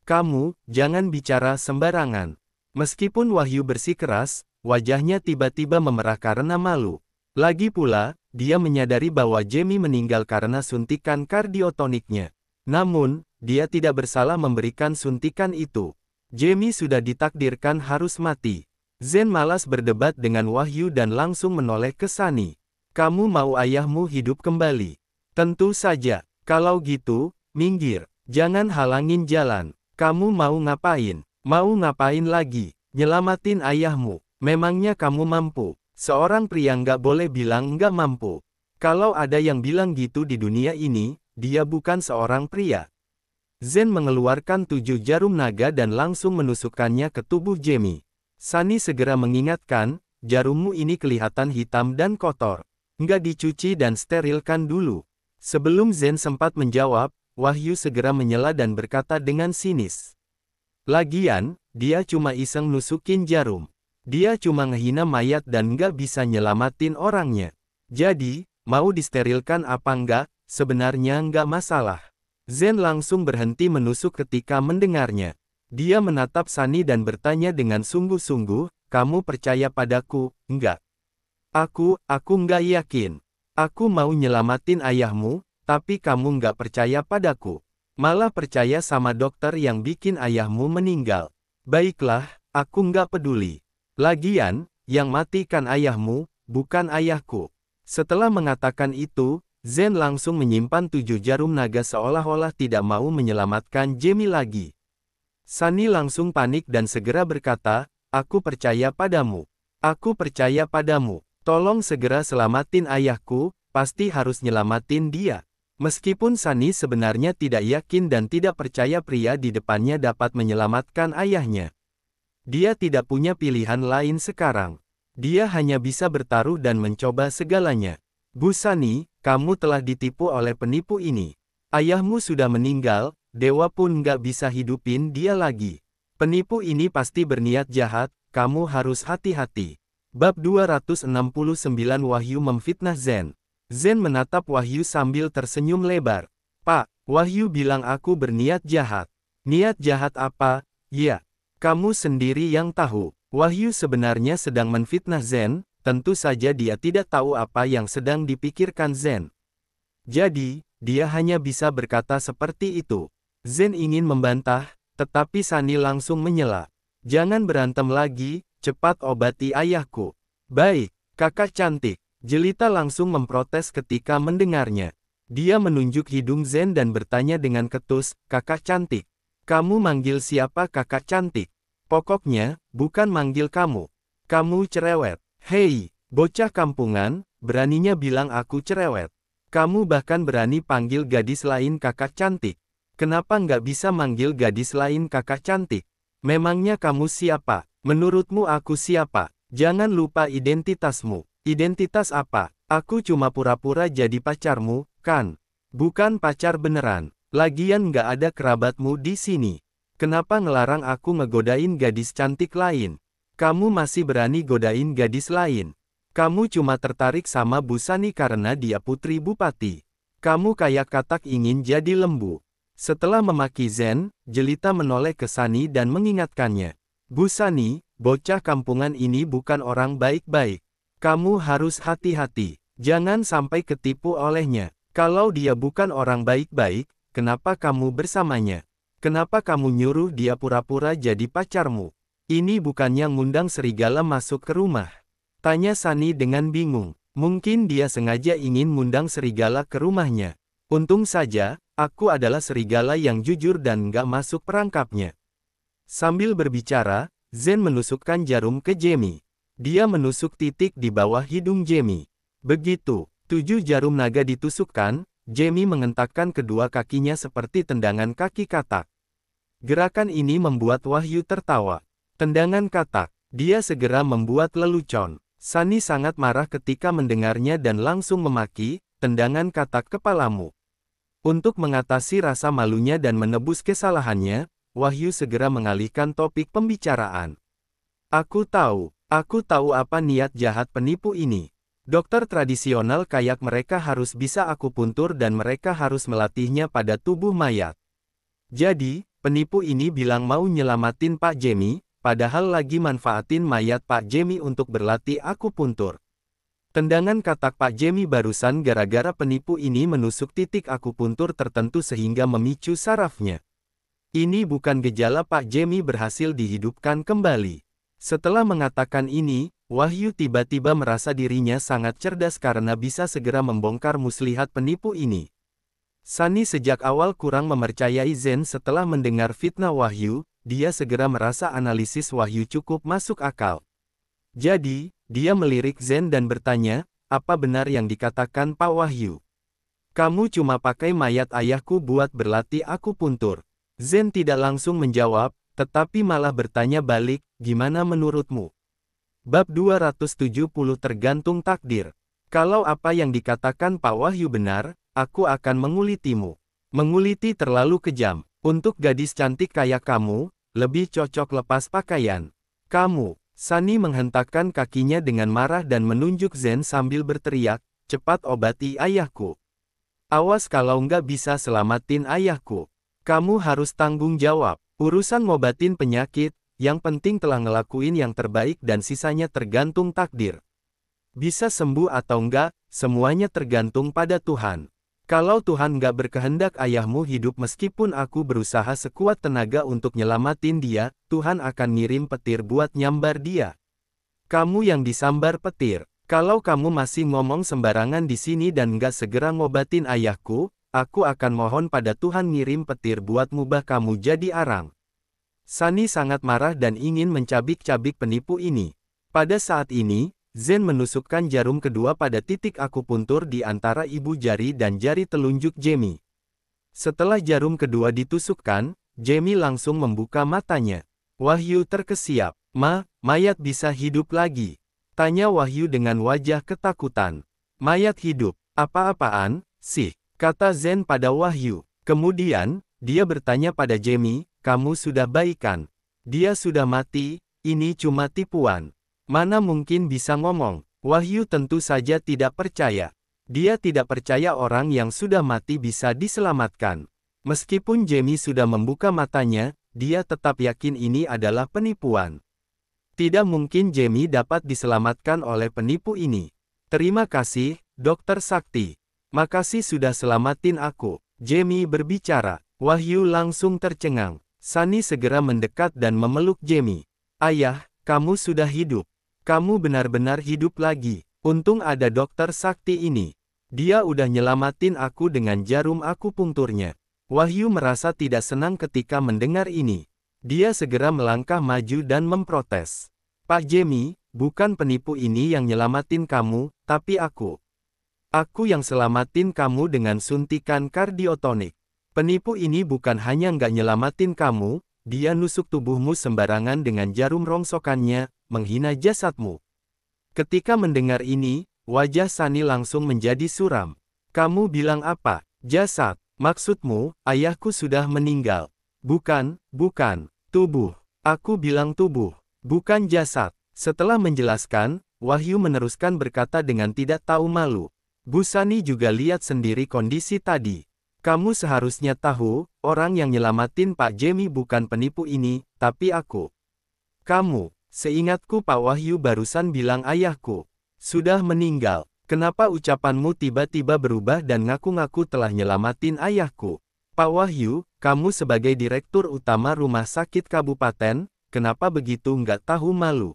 Kamu, jangan bicara sembarangan. Meskipun Wahyu bersikeras, wajahnya tiba-tiba memerah karena malu. Lagi pula, dia menyadari bahwa Jamie meninggal karena suntikan kardiotoniknya. Namun, dia tidak bersalah memberikan suntikan itu. Jamie sudah ditakdirkan harus mati. Zen malas berdebat dengan Wahyu dan langsung menoleh ke Sani. Kamu mau ayahmu hidup kembali? Tentu saja. Kalau gitu, minggir. Jangan halangin jalan. Kamu mau ngapain? Mau ngapain lagi? Nyelamatin ayahmu. Memangnya kamu mampu? Seorang pria nggak boleh bilang nggak mampu. Kalau ada yang bilang gitu di dunia ini, dia bukan seorang pria. Zen mengeluarkan tujuh jarum naga dan langsung menusukkannya ke tubuh Jamie. Sunny segera mengingatkan, jarummu ini kelihatan hitam dan kotor. Nggak dicuci dan sterilkan dulu. Sebelum Zen sempat menjawab, Wahyu segera menyela dan berkata dengan sinis. Lagian, dia cuma iseng nusukin jarum. Dia cuma ngehina mayat dan nggak bisa nyelamatin orangnya. Jadi, mau disterilkan apa nggak, sebenarnya nggak masalah. Zen langsung berhenti menusuk ketika mendengarnya. Dia menatap Sani dan bertanya dengan sungguh-sungguh, kamu percaya padaku, enggak? Aku, aku nggak yakin. Aku mau nyelamatin ayahmu, tapi kamu nggak percaya padaku. Malah percaya sama dokter yang bikin ayahmu meninggal. Baiklah, aku nggak peduli. Lagian, yang matikan ayahmu, bukan ayahku. Setelah mengatakan itu, Zen langsung menyimpan tujuh jarum naga seolah-olah tidak mau menyelamatkan Jamie lagi. Sani langsung panik dan segera berkata, Aku percaya padamu. Aku percaya padamu. Tolong segera selamatin ayahku, pasti harus nyelamatin dia. Meskipun Sani sebenarnya tidak yakin dan tidak percaya pria di depannya dapat menyelamatkan ayahnya. Dia tidak punya pilihan lain sekarang. Dia hanya bisa bertaruh dan mencoba segalanya. Bu kamu telah ditipu oleh penipu ini. Ayahmu sudah meninggal, dewa pun gak bisa hidupin dia lagi. Penipu ini pasti berniat jahat, kamu harus hati-hati. Bab 269 Wahyu memfitnah Zen. Zen menatap Wahyu sambil tersenyum lebar. Pak, Wahyu bilang aku berniat jahat. Niat jahat apa? Ya, kamu sendiri yang tahu, Wahyu sebenarnya sedang menfitnah Zen, tentu saja dia tidak tahu apa yang sedang dipikirkan Zen. Jadi, dia hanya bisa berkata seperti itu. Zen ingin membantah, tetapi Sani langsung menyela. Jangan berantem lagi, cepat obati ayahku. Baik, kakak cantik. Jelita langsung memprotes ketika mendengarnya. Dia menunjuk hidung Zen dan bertanya dengan ketus, kakak cantik. Kamu manggil siapa kakak cantik? Pokoknya, bukan manggil kamu. Kamu cerewet. Hei, bocah kampungan, beraninya bilang aku cerewet. Kamu bahkan berani panggil gadis lain kakak cantik. Kenapa nggak bisa manggil gadis lain kakak cantik? Memangnya kamu siapa? Menurutmu aku siapa? Jangan lupa identitasmu. Identitas apa? Aku cuma pura-pura jadi pacarmu, kan? Bukan pacar beneran. Lagian nggak ada kerabatmu di sini. Kenapa ngelarang aku ngegodain gadis cantik lain? Kamu masih berani godain gadis lain. Kamu cuma tertarik sama Busani karena dia putri bupati. Kamu kayak katak ingin jadi lembu. Setelah memaki Zen, Jelita menoleh ke Sani dan mengingatkannya. Busani, bocah kampungan ini bukan orang baik-baik. Kamu harus hati-hati. Jangan sampai ketipu olehnya. Kalau dia bukan orang baik-baik, Kenapa kamu bersamanya? Kenapa kamu nyuruh dia pura-pura jadi pacarmu? Ini bukan yang ngundang serigala masuk ke rumah. Tanya Sani dengan bingung. Mungkin dia sengaja ingin ngundang serigala ke rumahnya. Untung saja, aku adalah serigala yang jujur dan gak masuk perangkapnya. Sambil berbicara, Zen menusukkan jarum ke Jamie. Dia menusuk titik di bawah hidung Jamie. Begitu, tujuh jarum naga ditusukkan, Jamie mengentakkan kedua kakinya seperti tendangan kaki katak. Gerakan ini membuat Wahyu tertawa. Tendangan katak, dia segera membuat lelucon. Sani sangat marah ketika mendengarnya dan langsung memaki, tendangan katak kepalamu. Untuk mengatasi rasa malunya dan menebus kesalahannya, Wahyu segera mengalihkan topik pembicaraan. Aku tahu, aku tahu apa niat jahat penipu ini. Dokter tradisional kayak mereka harus bisa aku puntur dan mereka harus melatihnya pada tubuh mayat. Jadi, penipu ini bilang mau nyelamatin Pak Jemmy, padahal lagi manfaatin mayat Pak Jemmy untuk berlatih aku puntur. Tendangan katak Pak Jemmy barusan gara-gara penipu ini menusuk titik aku puntur tertentu sehingga memicu sarafnya. Ini bukan gejala Pak Jemmy berhasil dihidupkan kembali. Setelah mengatakan ini, Wahyu tiba-tiba merasa dirinya sangat cerdas karena bisa segera membongkar muslihat penipu ini. Sani sejak awal kurang memercayai Zen setelah mendengar fitnah Wahyu, dia segera merasa analisis Wahyu cukup masuk akal. Jadi, dia melirik Zen dan bertanya, apa benar yang dikatakan Pak Wahyu? Kamu cuma pakai mayat ayahku buat berlatih aku puntur. Zen tidak langsung menjawab, tetapi malah bertanya balik, gimana menurutmu? Bab 270 tergantung takdir. Kalau apa yang dikatakan Pak Wahyu benar, aku akan mengulitimu. Menguliti terlalu kejam. Untuk gadis cantik kayak kamu, lebih cocok lepas pakaian. Kamu, Sani menghentakkan kakinya dengan marah dan menunjuk Zen sambil berteriak, cepat obati ayahku. Awas kalau nggak bisa selamatin ayahku. Kamu harus tanggung jawab. Urusan ngobatin penyakit, yang penting telah ngelakuin yang terbaik dan sisanya tergantung takdir. Bisa sembuh atau enggak, semuanya tergantung pada Tuhan. Kalau Tuhan nggak berkehendak ayahmu hidup meskipun aku berusaha sekuat tenaga untuk nyelamatin dia, Tuhan akan ngirim petir buat nyambar dia. Kamu yang disambar petir, kalau kamu masih ngomong sembarangan di sini dan nggak segera ngobatin ayahku, aku akan mohon pada Tuhan ngirim petir buat mubah kamu jadi arang. Sani sangat marah dan ingin mencabik-cabik penipu ini. Pada saat ini, Zen menusukkan jarum kedua pada titik akupuntur di antara ibu jari dan jari telunjuk Jamie. Setelah jarum kedua ditusukkan, Jamie langsung membuka matanya. Wahyu terkesiap. Ma, mayat bisa hidup lagi. Tanya Wahyu dengan wajah ketakutan. Mayat hidup, apa-apaan, sih? Kata Zen pada Wahyu. Kemudian, dia bertanya pada Jamie, kamu sudah baikan. Dia sudah mati, ini cuma tipuan. Mana mungkin bisa ngomong? Wahyu tentu saja tidak percaya. Dia tidak percaya orang yang sudah mati bisa diselamatkan. Meskipun Jamie sudah membuka matanya, dia tetap yakin ini adalah penipuan. Tidak mungkin Jamie dapat diselamatkan oleh penipu ini. Terima kasih, Dokter Sakti. Makasih sudah selamatin aku. Jamie berbicara. Wahyu langsung tercengang. Sunny segera mendekat dan memeluk Jamie. Ayah, kamu sudah hidup. Kamu benar-benar hidup lagi. Untung ada dokter sakti ini. Dia udah nyelamatin aku dengan jarum aku punturnya. Wahyu merasa tidak senang ketika mendengar ini. Dia segera melangkah maju dan memprotes. Pak Jamie, bukan penipu ini yang nyelamatin kamu, tapi aku. Aku yang selamatin kamu dengan suntikan kardiotonik. Penipu ini bukan hanya nggak nyelamatin kamu, dia nusuk tubuhmu sembarangan dengan jarum rongsokannya, menghina jasadmu. Ketika mendengar ini, wajah Sani langsung menjadi suram. Kamu bilang apa? Jasad, maksudmu, ayahku sudah meninggal. Bukan, bukan, tubuh. Aku bilang tubuh, bukan jasad. Setelah menjelaskan, Wahyu meneruskan berkata dengan tidak tahu malu. Busani juga lihat sendiri kondisi tadi. Kamu seharusnya tahu, orang yang nyelamatin Pak Jamie bukan penipu ini, tapi aku. Kamu, seingatku Pak Wahyu barusan bilang ayahku. Sudah meninggal. Kenapa ucapanmu tiba-tiba berubah dan ngaku-ngaku telah nyelamatin ayahku? Pak Wahyu, kamu sebagai Direktur Utama Rumah Sakit Kabupaten, kenapa begitu nggak tahu malu?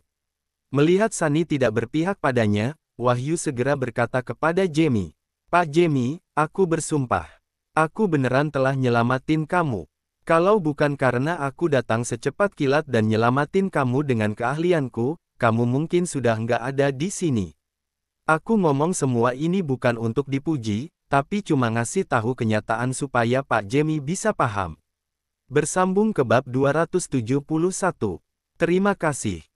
Melihat Sani tidak berpihak padanya, Wahyu segera berkata kepada Jamie, Pak Jamie, aku bersumpah. Aku beneran telah nyelamatin kamu. Kalau bukan karena aku datang secepat kilat dan nyelamatin kamu dengan keahlianku, kamu mungkin sudah nggak ada di sini. Aku ngomong semua ini bukan untuk dipuji, tapi cuma ngasih tahu kenyataan supaya Pak Jemmy bisa paham. Bersambung ke bab 271. Terima kasih.